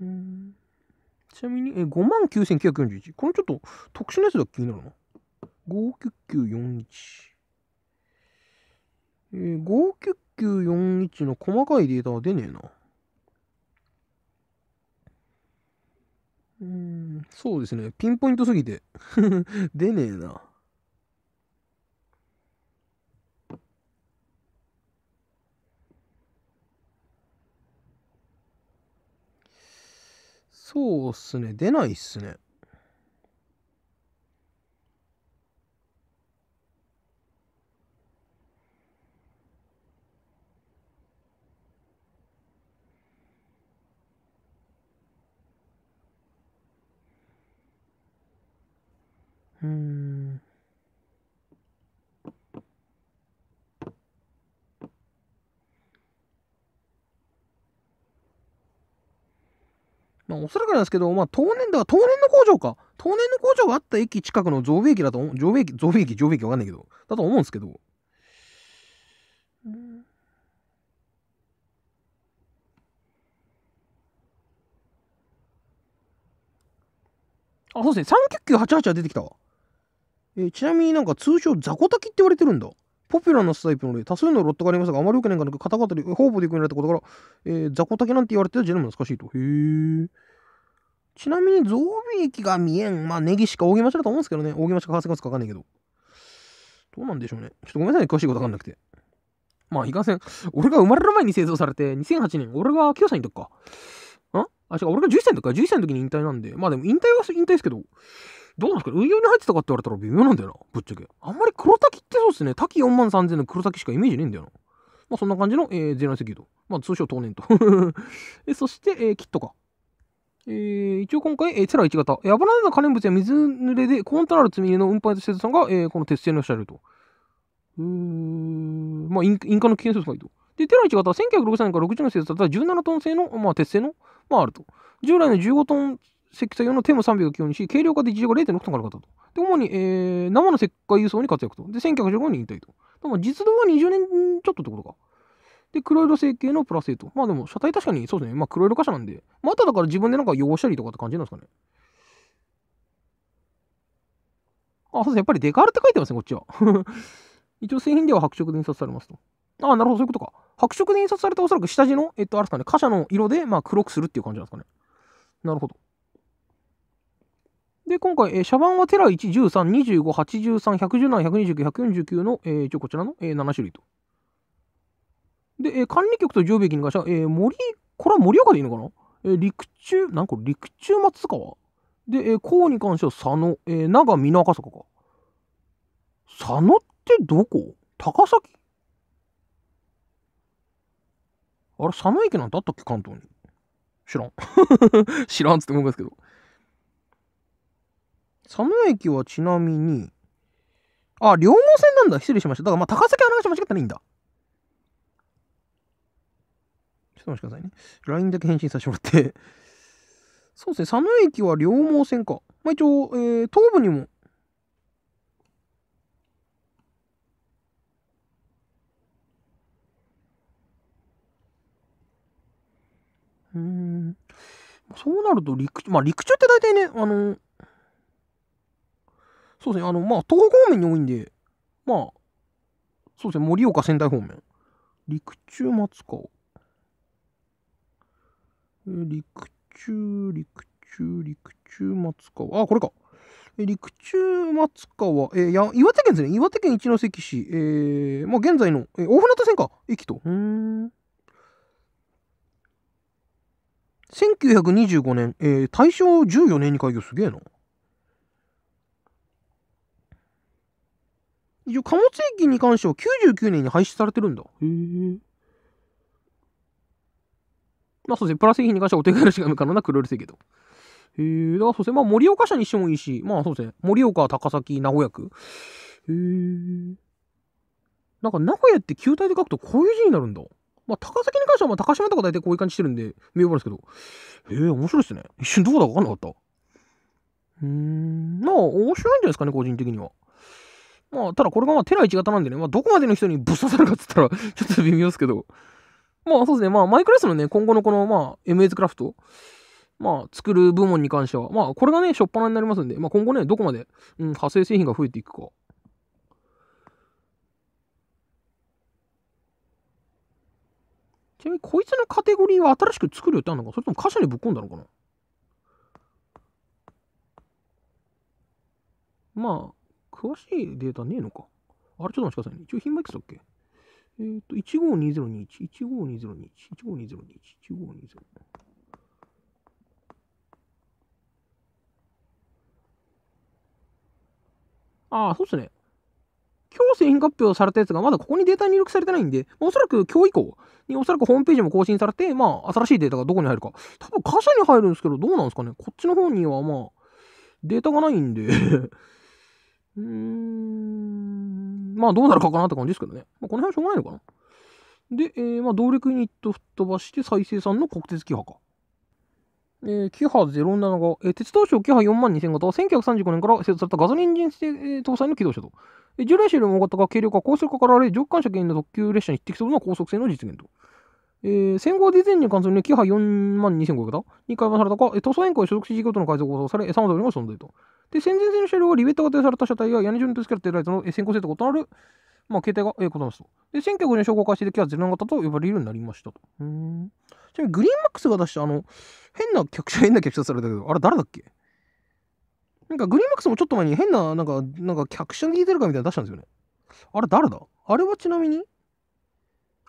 うんちなみに、え、5万9941。このちょっと特殊なやつだ気になるな。59941。えー、59941の細かいデータは出ねえな。うん、そうですね。ピンポイントすぎて *laughs* 出ねえな。そうっすね。出ないっすね。うん。まあ、おそらくなんですけど、まあ、当年だは、当年の工場か。当年の工場があった駅近くの造幣駅だと、造幣駅、造幣駅、造幣駅わかんないけど、だと思うんですけど。あ、そうですね。39988は出てきたわ。えー、ちなみになんか通称ザコタキって言われてるんだ。ポピュラーなスタイプの例、多数のロットがありますが、あまり良くないからなく、方々で方々で行くようになったことから、えー、雑魚竹なんて言われてたジェネも難しいと。へえ。ちなみに、ビー液が見えん。まあ、ネギしか大げましだと思うんですけどね。ましかわせますかわかんないけど。どうなんでしょうね。ちょっとごめんなさい、詳しいことわかんなくて。まあ、いかんせん、俺が生まれる前に製造されて、2008年、俺が9歳の時か。んあ、違う、俺が11歳の時か。11歳の時に引退なんで。まあでも、引退は引退ですけど、どうなんですか運用に入ってたかって言われたら微妙なんだよな。ぶっちゃけ。あんまり黒滝ってそうですね。滝4万3000の黒滝しかイメージねえんだよな。まあそんな感じの、えー、ゼロの石油と。まあ通称当年と。*laughs* えそして、えー、キットか。えー、一応今回、えー、テラ1型。やば油の可燃物や水濡れでコントール積み入れの運搬としてさんが、えー、この鉄製の車両と。うーん、まあインインカの危険性がいいと。で、テラ1型は1960年から60年製造さたた17トン製の、まあ鉄製の、まああると。従来の15トン石炭用の手も3秒9にし、軽量化で1乗が0.6トンからかったと。で、主に、えー、生の石灰輸送に活躍と。で、1915年に引退と。でも実動は20年ちょっとってことか。で、黒色成形のプラス8まあでも、車体確かにそうですね。まあ黒色貨車なんで。まただから自分でなんか汚したりとかって感じなんですかね。あ、そうですね。やっぱりデカールって書いてますね、こっちは。*laughs* 一応製品では白色で印刷されますと。あ、なるほど、そういうことか。白色で印刷されたおそらく下地の、えっと、あれですかね、貨車の色で、まあ、黒くするっていう感じなんですかね。なるほど。で、今回、えー、シャバンはテラ1、13、25、83、117、129、149の、えー、一応こちらの、えー、7種類と。で、えー、管理局と常備機に関しては、えー、森、これは盛岡でいいのかなえー、陸中、なんこれ、陸中松川で、えー、甲に関しては佐野、えー、長美濃赤坂か。佐野ってどこ高崎あれ、佐野駅なんてあったっけ関東に。知らん。*laughs* 知らんっつって思んですけど。佐野駅はちなみに、あ、両毛線なんだ。失礼しました。だからまあ、高崎話間違ってないんだ。ちょっと待ちくださいね。LINE だけ返信させてもらってそうですね、佐野駅は両毛線か。まあ一応、えー、東部にも。うん。そうなると陸、まあ陸中って大体ね、あのーそうですね、あの、まあ、東方面に多いんで、まあ、そうですね、盛岡、仙台方面。陸中松川。え陸中、陸中、陸中松川。あ、これか。え陸中松川、えー、や岩手県ですね。岩手県一関市。えー、まあ、現在の、えー、大船渡線か。駅と。うん。1925年、えー、大正14年に開業すげえな。一応貨物駅に関しては99年に廃止されてるんだ。へえ。まあそうですね、プラス駅品に関してはお手軽しか無可能な黒ル製けど。へえ、だからそうですね、まあ盛岡社にしてもいいし、まあそうですね、盛岡、高崎、名古屋区。へえ。なんか名古屋って球体で書くとこういう字になるんだ。まあ高崎に関してはまあ高島とか大体こういう感じしてるんで、見覚えですけど。へえ、面白いっすね。一瞬どこだか分かんなかった。うーん、まあ面白いんじゃないですかね、個人的には。まあ、ただこれがまあ、テラ1型なんでね、まあ、どこまでの人にぶっ刺さるかっつったら *laughs* ちょっと微妙ですけど、まあ、そうですね、まあ、マイクラスのね、今後のこの、まあ、MH クラフト、まあ、作る部門に関しては、まあ、これがね、初っ端になりますんで、まあ、今後ね、どこまで、うん、派生製品が増えていくか。ちなみに、こいつのカテゴリーは新しく作るってあるのかそれとも貨車にぶっ込んだのかなまあ、詳しいデータねえのか。あれ、ちょっと待ってくださいね。一応、品売機だっけえっ、ー、と、152021、152021、152021、1520。ああ、そうっすね。今日製品発表されたやつがまだここにデータ入力されてないんで、おそらく今日以降におそらくホームページも更新されて、まあ新しいデータがどこに入るか。多分貨車に入るんですけど、どうなんですかね。こっちの方にはまあデータがないんでうん。まあ、どうなるかかなって感じですけどね。まあ、この辺はしょうがないのかな。で、えー、まあ、動力ユニット吹っ飛ばして再生産の国鉄キハか。えー、キハ07が、えー、鉄道省キハ42000型は1935年から設造されたガソリン人ンえ搭載の機動車と。えー、従来車よりも大型が軽量化、高速化からあれ、乗客車兼の特急列車に匹敵するの高速性の実現と。えー、戦後ディズニーに関する、ね、キハ4 2500型に改版されたか、えー、塗装宴や所属地事業との改造構想され、様々な存在と。で、戦前線の車両はリベットが提された車体や屋根状に取り付けられているライトの先行性と異なる、まあ、携帯が異なるますと。で、1950年商工開始でキャゼル型と呼ばれるようになりましたと。うん。ちなみに、グリーンマックスが出したあの、変な客車、変な客車されたけど、あれ誰だっけなんかグリーンマックスもちょっと前に変な、なんか、なんか客車に似てるかみたいなの出したんですよね。あれ誰だあれはちなみに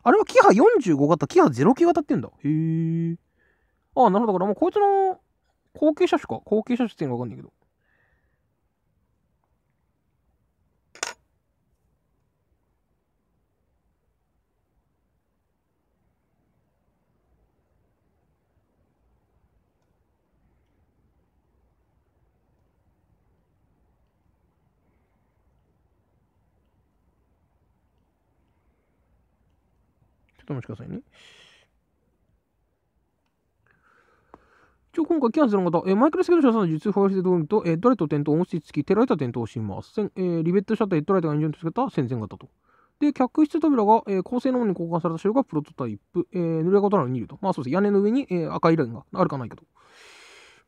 あれはキハ45型、キハ09型って言うんだ。へえ。ああ、なるほど。だからもうこいつの後継車種か。後継車種っていうのわかんないけど。お待ちくださいね。一応今回、キャンセルの方、えー、マイクロセクシャツの実ファイてセドームと、えー、ドレット点灯、音質付き、テライタ点灯します。えー、リベットシャッター、ヘッドライトが二重に付けた戦前型と。で、客室扉が、えー、高性能に交換された車両がプロトタイプ、えー、濡れ型なのに2と。まあそうです。屋根の上に、えー、赤いラインがあるかないけど。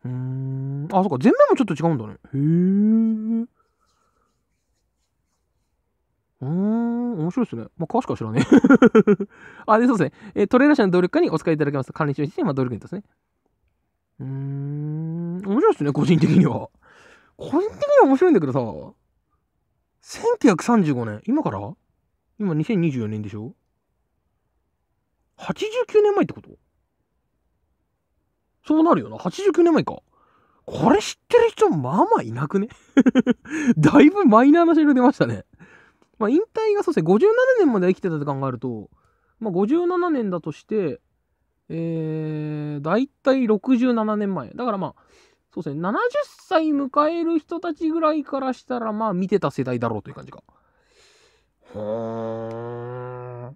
うーん。あ、そっか。前面もちょっと違うんだね。へえ。うーん、面白いですね。まあ、詳しくは知らねえ。*laughs* あ、で、そうですね。えー、トレーラー社の努力家にお使いいただけますと、管理中にして、まあ、動力源ですね。うーん、面白いですね、個人的には。個人的には面白いんだけどさ、1935年、今から今2024年でしょ ?89 年前ってことそうなるよな。89年前か。これ知ってる人、まあまあいなくね *laughs* だいぶマイナーな車両出ましたね。まあ、引退がそうですね、57年まで生きてたって考えると、まあ、57年だとして、えー、大体67年前。だからまあ、そうですね、70歳迎える人たちぐらいからしたら、まあ、見てた世代だろうという感じか。は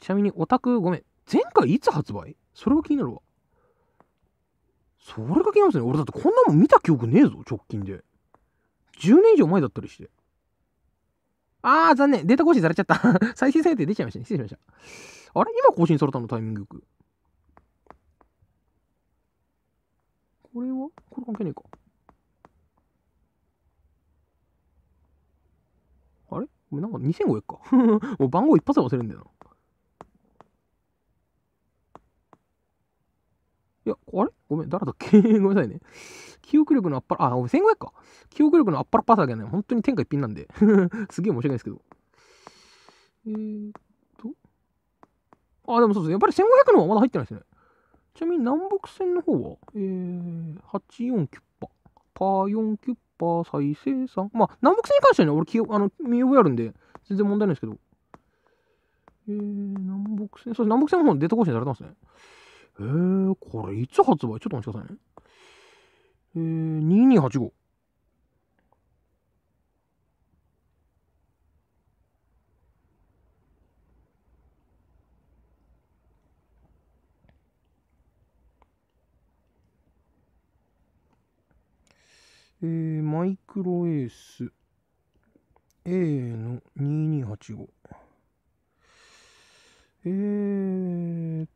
ちなみに、オタク、ごめん。前回いつ発売それが気になるわ。それが気になりますね。俺だってこんなもん見た記憶ねえぞ、直近で。10年以上前だったりして。あー、残念。データ更新されちゃった。*laughs* 再生再生出ちゃいましたね。失礼しました。あれ今更新されたのタイミングよく。これはこれ関係ねえか。あれなんか2500か *laughs* もう番号一発で忘れるんだよな。いや、あれごめん、誰だっけ *laughs* ごめんなさいね。記憶力のあっぱら、あ、1500か。記憶力のあっぱらパスだけどね、本当に天下一品なんで。*laughs* すげえ申し訳ないですけど。えー、っと。あ、でもそうですね。やっぱり1500のはまだ入ってないですね。ちなみに南北線の方は、えー、849パ、パー49パー再生産。まあ、南北線に関してはね、俺記憶、あの、見覚えあるんで、全然問題ないですけど。えー、南北線、そうです、南北線の方データ更新されてますね。えー、これいつ発売ちょっと待待ちくださいね。えー、2285。えー、マイクロエース A の2285。えー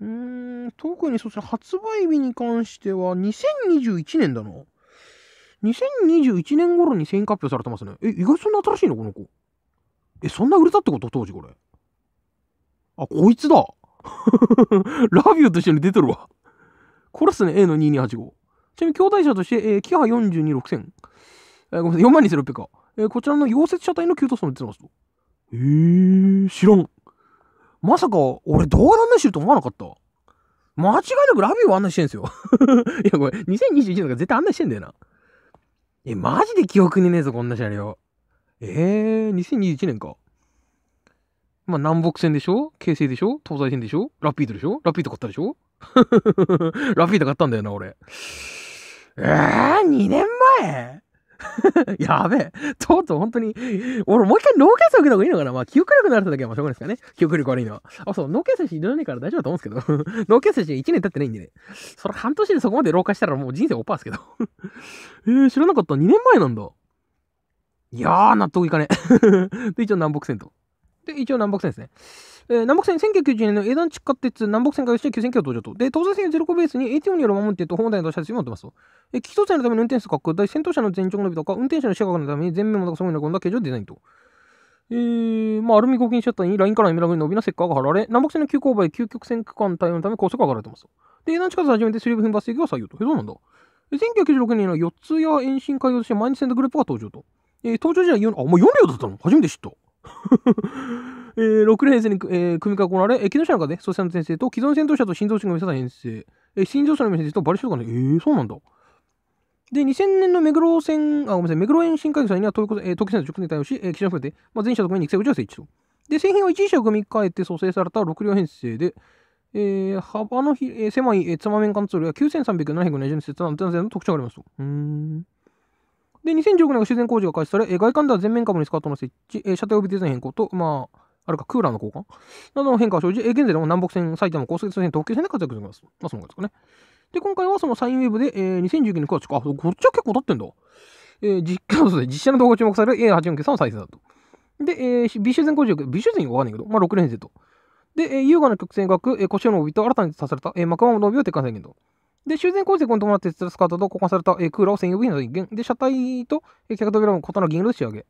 うーん、特にそうですね、発売日に関しては、2021年だな。2021年頃に繊維発表されてますね。え、意外とそんな新しいのこの子。え、そんな売れたってこと当時これ。あ、こいつだ。*laughs* ラビューと一緒に出てるわ。これっすね、A の2285。ちなみに、兄弟者として、えー、キハ426,000。えー、ごめんなさい、42600か。えー、こちらの溶接車体の給湯素も出てますと。えー、知らん。まさか、俺動画の話してると思わなかった。間違いなくラビーを案内してんすよ。*laughs* いや、これ、2021年から絶対案内してんだよな。え、マジで記憶にねえぞ、こんな車両。ええー、2021年か。まあ、南北線でしょ京成でしょ東西線でしょラピートでしょラピート買ったでしょ *laughs* ラピート買ったんだよな、俺。えー、2年前 *laughs* やべえ。とうとう本当に、俺もう一回脳検査受けた方がいいのかなまあ、記憶力のある人だけはしょうがないですかね。記憶力悪いのは。あ、そう、脳検査していらないから大丈夫だと思うんですけど。*laughs* 脳検査して1年経ってないんでね。それ半年でそこまで老化したらもう人生オッパーですけど。*laughs* えー、知らなかった。2年前なんだ。いやー、納得いかねえ。で、一応南北線と。で、一応南北線ですね。えー、南北線1990年の英断地下鉄南北線からして9 0 0キロ登場と。で、東西線ゼロ個ベースに ATO による守ってと本題の車両も乗ってますと。え基礎線のための運転数拡大、戦闘車の全長伸びとか、運転者の視覚のために前面も高そうに込んだ形状デザインと。えー、まあ、アルミ合金車体にラインからのメラクル伸びの石化が貼られ、南北線の急勾配、究極線区間対応のため高速が上がられてますと。で、英断地下鉄始めてスリーブ踏ん張制御が採用と。え、そうなんだ。1996年の四ツ谷延伸開業として毎日線のグループが登場と。えー、登場時代4、あ、もう4両だったの初めて知った。*laughs* えー、6連戦に、えー、組み囲まれ、えー、機動車の中で、ソシャの先生と既存戦闘車と心臓士の三沢編成、えー、心臓者の先生とバリショかね、の、えー、そうなんだ。で、2000年の目黒線、あ、ごめんなさい、目黒園新会議祭には、東京、えー、時線と直に対応し、えー、記者を含めて、まあ、全社特に肉声口設置と。で、製品は一社を組み替えて蘇生された6両編成で、えー、幅のひ、えー、狭い、えー、つまめん貫通量が9370節のアンテナ線の特徴がありますと。うん。で、2016年が修繕工事が開始され、えー、外観では全面株にスカートの設置、えー、車体帯デザイン変更と、まあ、あるかクーラーの交換などの変化を生じ、現在でも南北線、埼玉高速線、東急線で活躍しています。まあ、そのですかね。で、今回はそのサインウェブで、えー、2019年9月、あ、こっちは結構経ってんだ。えー、実況 *laughs* 実写の動画を注目される A843 の再生だと。で、えー、微修繕工事力、微修繕わかんないけど、まあ、6連生と。で、えー、優雅な曲線学、えー、腰の帯と新たに刺された、えー、マカマの帯を撤回宣言と。で、修繕工事で今度もらってスカートと交換された、えー、クーラーを専用部品の一件。で、車体と、えー、客扉も異なる銀色で仕上げ。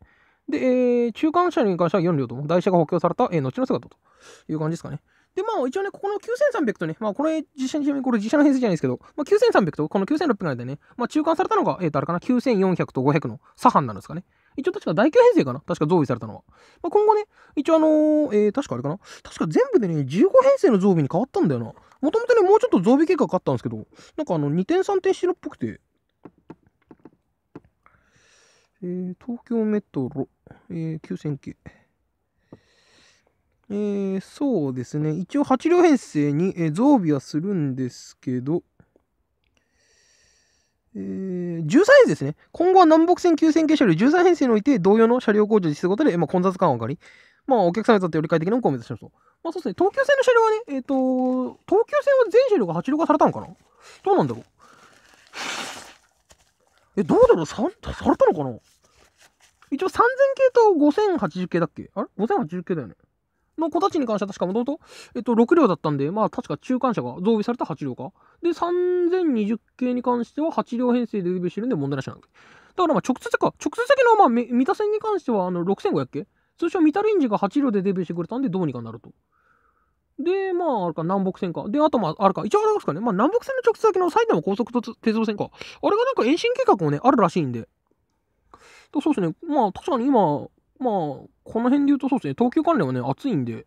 で、えー、中間車に関しては4両とも、台車が補強された、えー、後の姿という感じですかね。で、まあ、一応ね、ここの9300とね、まあ、これ、実写に、ちなみにこれ、実写の編成じゃないですけど、まあ、9300とこの9600の間でね、まあ、中間されたのが、えー、と、あれかな、9400と500の左半なんですかね。一応確か第9編成かな確か増備されたのは。まあ、今後ね、一応あのー、えー、確かあれかな確か全部でね、15編成の増備に変わったんだよな。もともとね、もうちょっと増備計画あったんですけど、なんかあの、2点3点白っぽくて、えー、東京メトロ、えー、9000系。えー、そうですね。一応8両編成に、えー、増備はするんですけど、えー、13編ですね。今後は南北線9000系車両13編成において同様の車両工場実施することで、まあ、混雑感をがかり、まあ、お客様にとってより快適な運行を目指しますと。まあ、そうですね。東急線の車両はね、えっ、ー、と、東急線は全車両が8両化されたのかなどうなんだろうえ、どうだろうさされたのかな一応3000系と5080系だっけあれ ?5080 系だよね。の子たちに関しては確かもともと、えっと、6両だったんで、まあ確か中間車が増備された8両か。で、3020系に関しては8両編成でューしてるんで問題なしなんだけだからまあ直接か、直接先のまあ三田線に関してはあの6500系通称三田レンジが8両でデビューしてくれたんでどうにかなると。で、まあ、あれか、南北線か。で、あと、まあ、あれか、一応あれですかね。まあ、南北線の直接先の埼玉高速鉄道線か。あれがなんか延伸計画もね、あるらしいんで。そうですね、まあ確かに今、まあ、この辺で言うとそうですね、東急関連はね、暑いんで、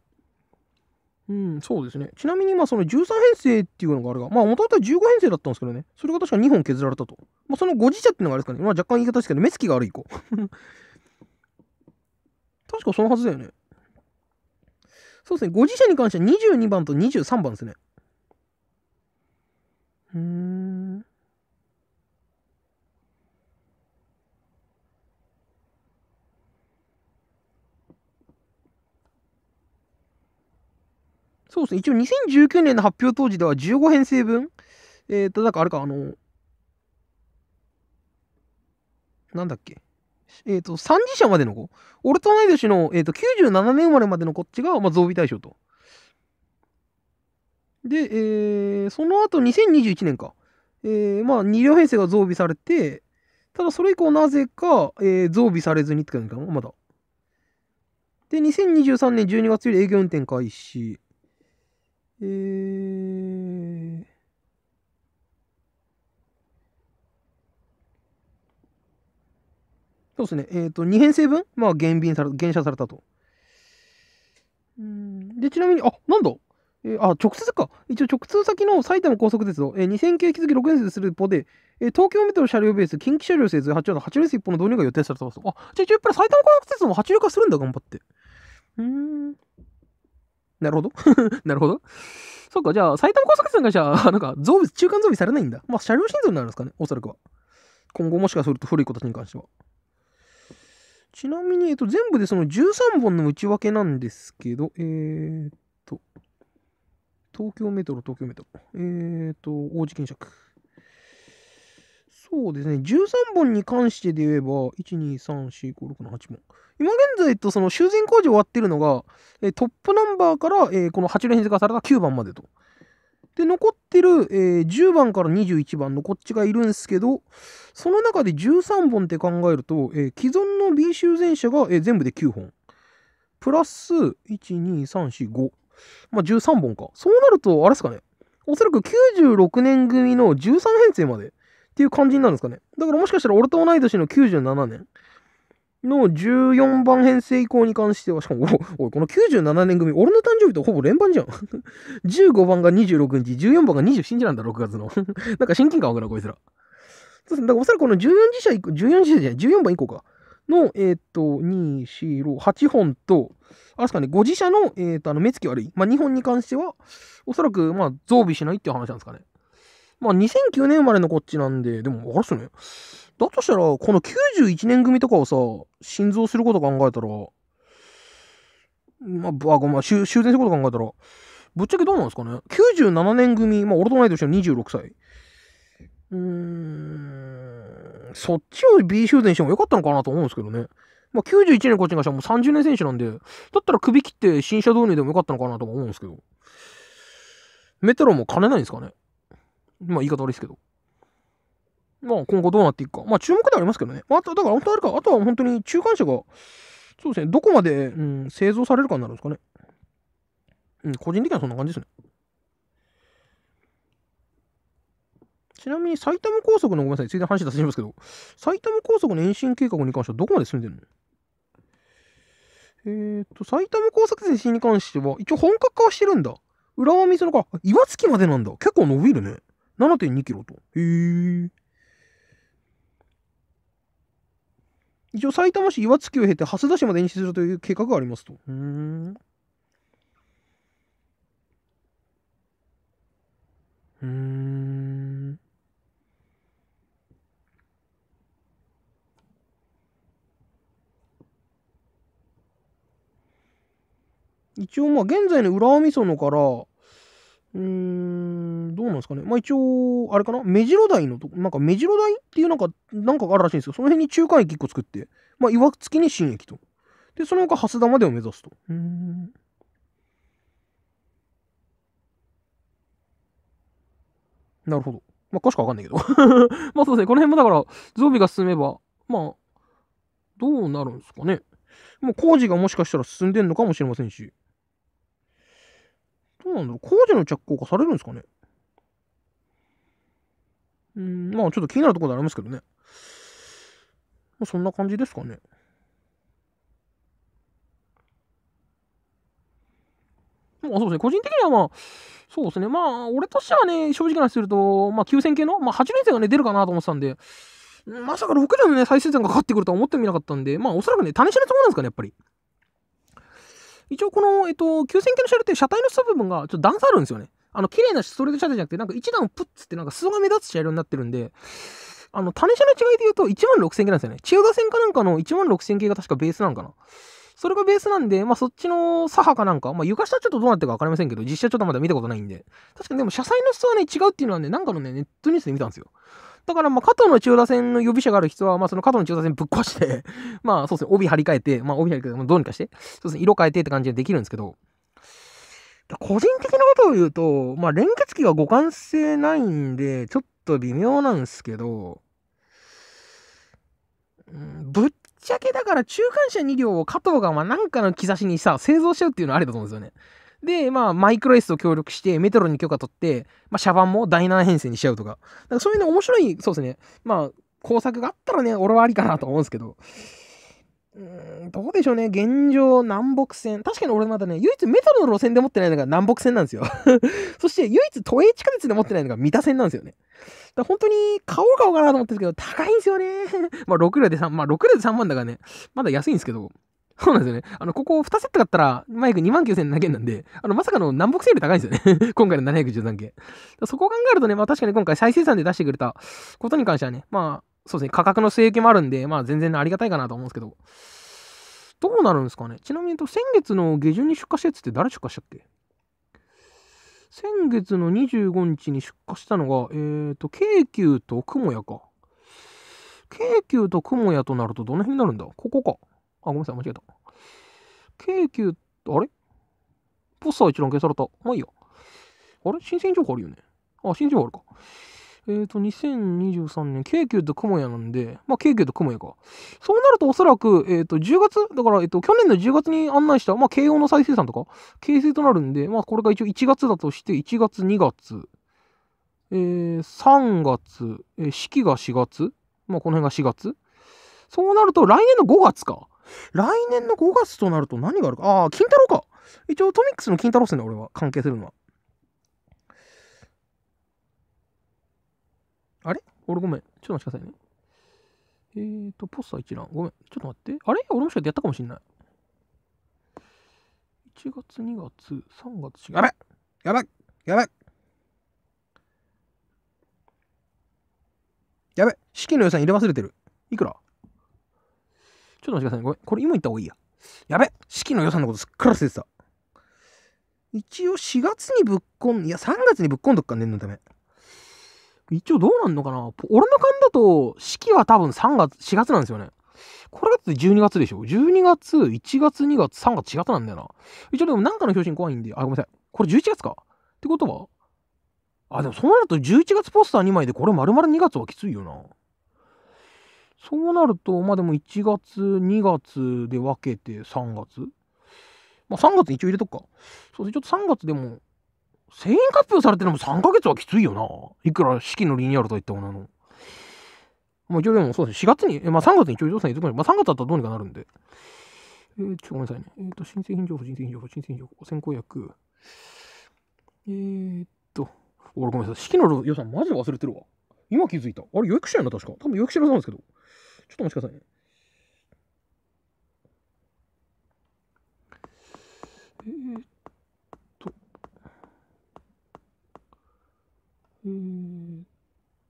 うん、そうですね。ちなみに、まあ、その13編成っていうのがあるが、まあ、もともは15編成だったんですけどね、それが確か2本削られたと。まあ、そのご自社っていうのがあれですかね、まあ、若干言い方ですけど、目つきが悪い子。*laughs* 確かそのはずだよね。そうですね、ご自社に関しては22番と23番ですね。うーん。そうですね、一応2019年の発表当時では15編成分、えっ、ー、と、なんかあれか、あの、なんだっけ、えっ、ー、と、3次者までの子、俺と同い年の、えーと、と97年生まれまでのこっちが、まあ、増備対象と。で、えー、その後2021年か、えー、まあ、2両編成が増備されて、ただそれ以降なぜか、えー、増備されずにって感じかな、まだ。で、2023年12月より営業運転開始。えー、そうですね、えっ、ー、と、2編成分、まあ、減便され、減車されたと。うん、で、ちなみに、あ、なんだえー、あ、直通か。一応、直通先の埼玉高速鉄道、えー、2000系引き続き6連節する一方で、えー、東京メトロ車両ベース、近畿車両製図8両の8レース本の導入が予定されてますあ、じゃあ一応やっぱり埼玉高速鉄道も8両化するんだ、頑張って。うーん。なるほど。*laughs* なるほど。そっか、じゃあ、埼玉高速線がじゃあ、*laughs* なんか、増備、中間増備されないんだ。まあ、車両心臓になるんですかね、おそらくは。今後もしかすると古い子たちに関しては。ちなみに、えっと、全部でその13本の内訳なんですけど、えー、っと、東京メトロ、東京メトロ、えー、っと、王子巾着。そうですね。13本に関してで言えば、1、2、3、4、5、6、7、8本。今現在とその修繕工事終わってるのが、えトップナンバーから、えこの8連日がされた9番までと。で、残ってる、え10番から21番のこっちがいるんですけど、その中で13本って考えると、え既存の B 修繕車が、え全部で9本。プラス、1、2、3、4、5。まあ、13本か。そうなると、あれですかね。おそらく96年組の13編成までっていう感じになるんですかね。だからもしかしたら俺と同い年の97年の14番編成以降に関しては、しかも、おい、この97年組、俺の誕生日とほぼ連番じゃん。15 *laughs* 番が26日、14番が27日なんだ、6月の。*laughs* なんか親近感湧くな、こいつら。そうですね、だからおそらくこの14自社、14次社じゃない、14番以降か。の、えっ、ー、と、2、4、8本と、あれですかね、5次社の、えっ、ー、と、あの、目つき悪い。まあ、2本に関しては、おそらく、まあ、増備しないっていう話なんですかね。まあ、2009年生まれのこっちなんで、でも、あれっすね。だとしたら、この91年組とかをさ、心臓すること考えたら、まあ、あごめん、修繕すること考えたら、ぶっちゃけどうなんですかね。97年組、まあ、俺と同い年の26歳。うーん、そっちを B 修繕してもよかったのかなと思うんですけどね。まあ、91年こっちがしたらもう30年選手なんで、だったら首切って新車導入でもよかったのかなとも思うんですけど。メトロも金ないんですかねまあ言い方悪いですけど。まあ今後どうなっていくか。まあ注目ではありますけどね。まあ、あと、だから本当あれか、あとは本当に中間車が、そうですね、どこまで、うん、製造されるかになるんですかね。うん、個人的にはそんな感じですね。ちなみに埼玉高速のごめんなさい、ついで話出しますけど、埼玉高速の延伸計画に関してはどこまで進んでるのえー、っと、埼玉高速延伸に関しては、一応本格化はしてるんだ。浦和水のか、岩槻までなんだ。結構伸びるね。7.2キロと。へえ。一応、埼玉市岩槻を経て、蓮田市まで延伸するという計画がありますと。うん。うん。一応、まあ、現在の浦和美園から、うーん、どうなんですかね。まあ一応、あれかな、目白台のとこ、なんか目白台っていうなんか、なんかあるらしいんですよ。その辺に中間駅1個作って、まあ岩付きに新駅と。で、その他、蓮田までを目指すと。うん。なるほど。まあ、かしかわかんないけど *laughs* まあそうですね。この辺もだから、ゾンビが進めば、まあ、どうなるんですかね。もう工事がもしかしたら進んでんのかもしれませんし。どうなんだろう工事の着工がされるんですかねうん、まあちょっと気になるところでありますけどね。まあ、そんな感じですかね。まあそうですね、個人的にはまあ、そうですね、まあ俺としてはね、正直な話すると、まあ9000系の、まあ8年生がね、出るかなと思ってたんで、まさか6年のね、最終戦がかかってくるとは思ってみなかったんで、まあおそらくね、試しのつもりなんですかね、やっぱり。一応この、えっと、9000系の車両って車体の下部分がちょっと段差あるんですよね。あの、綺麗なストレート車体じゃなくて、なんか一段プッツってなんか裾が目立つ車両になってるんで、あの、種車の違いで言うと1万6000系なんですよね。千代田線かなんかの1万6000系が確かベースなんかな。それがベースなんで、まあそっちの左派かなんか、まあ床下ちょっとどうなってるか分かりませんけど、実写ちょっとまだ見たことないんで。確かにでも車載の質はね、違うっていうのはね、なんかのね、ネットニュースで見たんですよ。だから、まあ、藤の中田線の予備者がある人は、まあ、その藤の中田線ぶっ壊して *laughs* まあ、そうですね、帯張り替えて、まあ、帯張り替えて、どうにかして、そうですね、色変えてって感じでできるんですけど、個人的なことを言うと、まあ、連結機が互換性ないんで、ちょっと微妙なんですけど、うん、ぶっちゃけだから中間車2両を加藤がまあなんかの兆しにさ、製造しちゃうっていうのはありだと思うんですよね。で、まあ、マイクロ S と協力して、メトロに許可取って、まあ、バンも第7編成にしちゃうとか、かそういうの面白い、そうですね。まあ、工作があったらね、俺はありかなと思うんですけど、うーん、どうでしょうね。現状、南北線。確かに俺まだね、唯一メトロの路線で持ってないのが南北線なんですよ *laughs* そして、唯一都営地下鉄で持ってないのが三田線なんですよね。だ本当に買おう買おうかなと思ってるけど、高いんですよね *laughs* まあ、6両で3、まあ、6両で3万だからね、まだ安いんですけど、そうなんですよね。あの、ここ2セットだったら、マイク2万9000円なんで、あの、まさかの南北セール高いんですよね。*laughs* 今回の713系。そこを考えるとね、まあ確かに今回再生産で出してくれたことに関してはね、まあ、そうですね、価格の据え置きもあるんで、まあ全然ありがたいかなと思うんですけど、どうなるんですかね。ちなみにと、先月の下旬に出荷したやつって誰出荷したっけ先月の25日に出荷したのが、えっ、ー、と、京急と雲屋か。京急と雲屋となるとどの辺になるんだここか。あ、ごめんなさい、間違えた。京急、あれポスター一覧消された。まあいいや。あれ新鮮情報あるよね。あ、新鮮情報あるか。えっ、ー、と、2023年、京急と雲屋なんで、まあ、京急と雲屋か。そうなると、おそらく、えっ、ー、と、10月、だから、えっ、ー、と、去年の10月に案内した、まあ、慶応の再生産とか、形成となるんで、まあ、これが一応1月だとして、1月、2月、えー、3月、えー、四季が4月、まあ、この辺が4月。そうなると、来年の5月か。来年の5月となると何があるか。ああ、金太郎か。一応トミックスの金太郎っすね、俺は。関係するのは。あれ俺ごめん。ちょっと待ってくださいね。えっ、ー、と、ポスター一覧。ごめん。ちょっと待って。あれ俺もしかしてやったかもしんない。1月、2月、3月、4月。やばいやばいやばいやばい金の予算入れ忘れてる。いくらちょっと待ってくださいごめん。これ今言った方がいいや。やべ式の予算のことすっから忘てた。一応4月にぶっこん、いや3月にぶっこんどっか、念のため。一応どうなんのかな俺の勘だと、式は多分3月、4月なんですよね。これだって12月でしょ ?12 月、1月、2月、3月、4月なんだよな。一応でもなんかの表紙に怖いんで、あ、ごめんなさい。これ11月かってことはあ、でもそうなると11月ポスター2枚でこれ丸々2月はきついよな。そうなると、まあでも1月、2月で分けて3月。まあ3月一応入れとくか。そうで、ちょっと3月でも、声援活用されてるのも3ヶ月はきついよな。いくら式のリニューアルといったものの。まあ一応でもそうですね、4月に、まあ3月に一応予算入れとくまあ3月だったらどうにかなるんで。えー、ちょっとごめんなさいね。えっ、ー、と、申請品情報、申請品情報、申請品情報、先行役。えー、っと、俺ごめんなさい。式の予算マジ忘れてるわ。今気づいた。あれ予約しやな、確か。多分予約してさなんですけど。ちょっとお待ちくださいね。えー、っと、えー、っ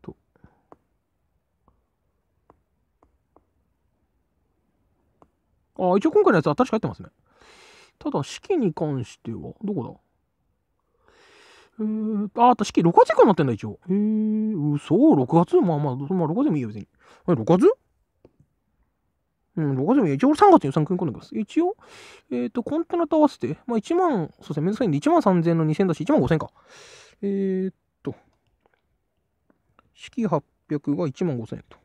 と、あ、一応今回のやつ新しく入ってますね。ただ、式に関しては、どこだえー、あ、あと式6月以降になってんだ、一応。えー、嘘、6月まあまあ、まあ6月でもいいよ、別に。あれ、6月うん、僕でも一応俺3月予算組み込んでます。一応、えっ、ー、と、コンテナと合わせて、まあ1万、そうですね、めんどくさいんで1万3000の2000だし、1万5000か。えっ、と、式800が1万5000円と。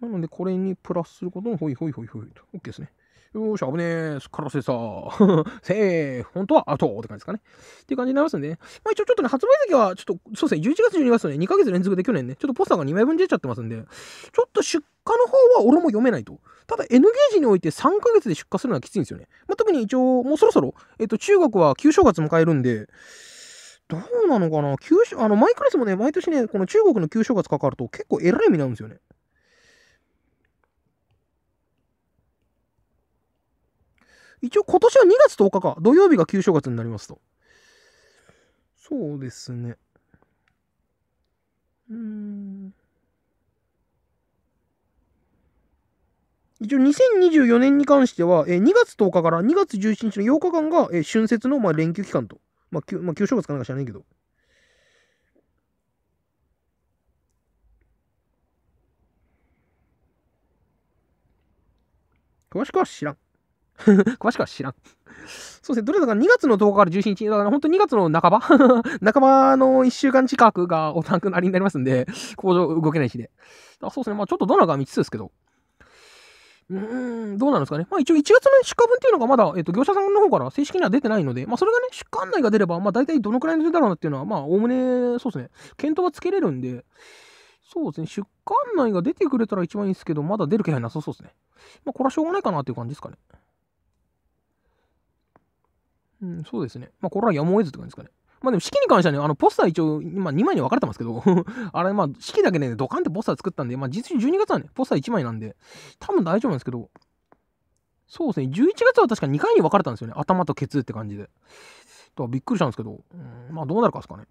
なので、これにプラスすることも、ほいほいほいほいと。OK ですね。よーし、危ねえ、すっからせさ、セ *laughs* ーフ、本当はアウトって感じですかね。っていう感じになりますんで、ね、まあ一応ちょっとね、発売時は、ちょっと、そうですね、11月、12月ね、2ヶ月連続で去年ね、ちょっとポスターが2枚分出ちゃってますんで、ちょっと出荷の方は俺も読めないと。ただ N ゲージにおいて3ヶ月で出荷するのはきついんですよね。まあ、特に一応、もうそろそろ、えっ、と、中国は旧正月迎えるんで、どうなのかな旧あの、毎回ですもね、毎年ね、この中国の旧正月かかると結構えらい目味なんですよね。一応今年は2月10日か。土曜日が旧正月になりますと。そうですね。うん。一応2024年に関しては、えー、2月10日から2月17日の8日間が、えー、春節の、まあ、連休期間と。まあ、旧、まあ、旧正月かなんか知らないけど。詳しくは知らん。*laughs* 詳しくは知らん。そうですね、どれだか2月の10日から17日、だから本当2月の半ば *laughs* 半ばの1週間近くがお亡くなりになりますんで、工場動けないしで。そうですね、まあちょっとどんなか未知数ですけど。うーん、どうなんですかね。まあ一応1月の出荷分っていうのがまだ、えっと、業者さんの方から正式には出てないので、まあそれがね、出荷案内が出れば、まあ大体どのくらいの出だろうなっていうのは、まあおおむね、そうですね、検討はつけれるんで、そうですね、出荷案内が出てくれたら一番いいんですけど、まだ出る気配なさそうですね。まあこれはしょうがないかなっていう感じですかね。うん、そうですね。まあ、これはやむを得ずって感じですかね。まあでも式に関してはね、あのポスター一応今2枚に分かれてますけど *laughs* あれまあ式だけね、ドカンってポスター作ったんで、まあ実に12月はね、ポスター1枚なんで、多分大丈夫なんですけど、そうですね、11月は確か2回に分かれたんですよね、頭とケツって感じで。とはびっくりしたんですけど、うん、まあどうなるかですかね。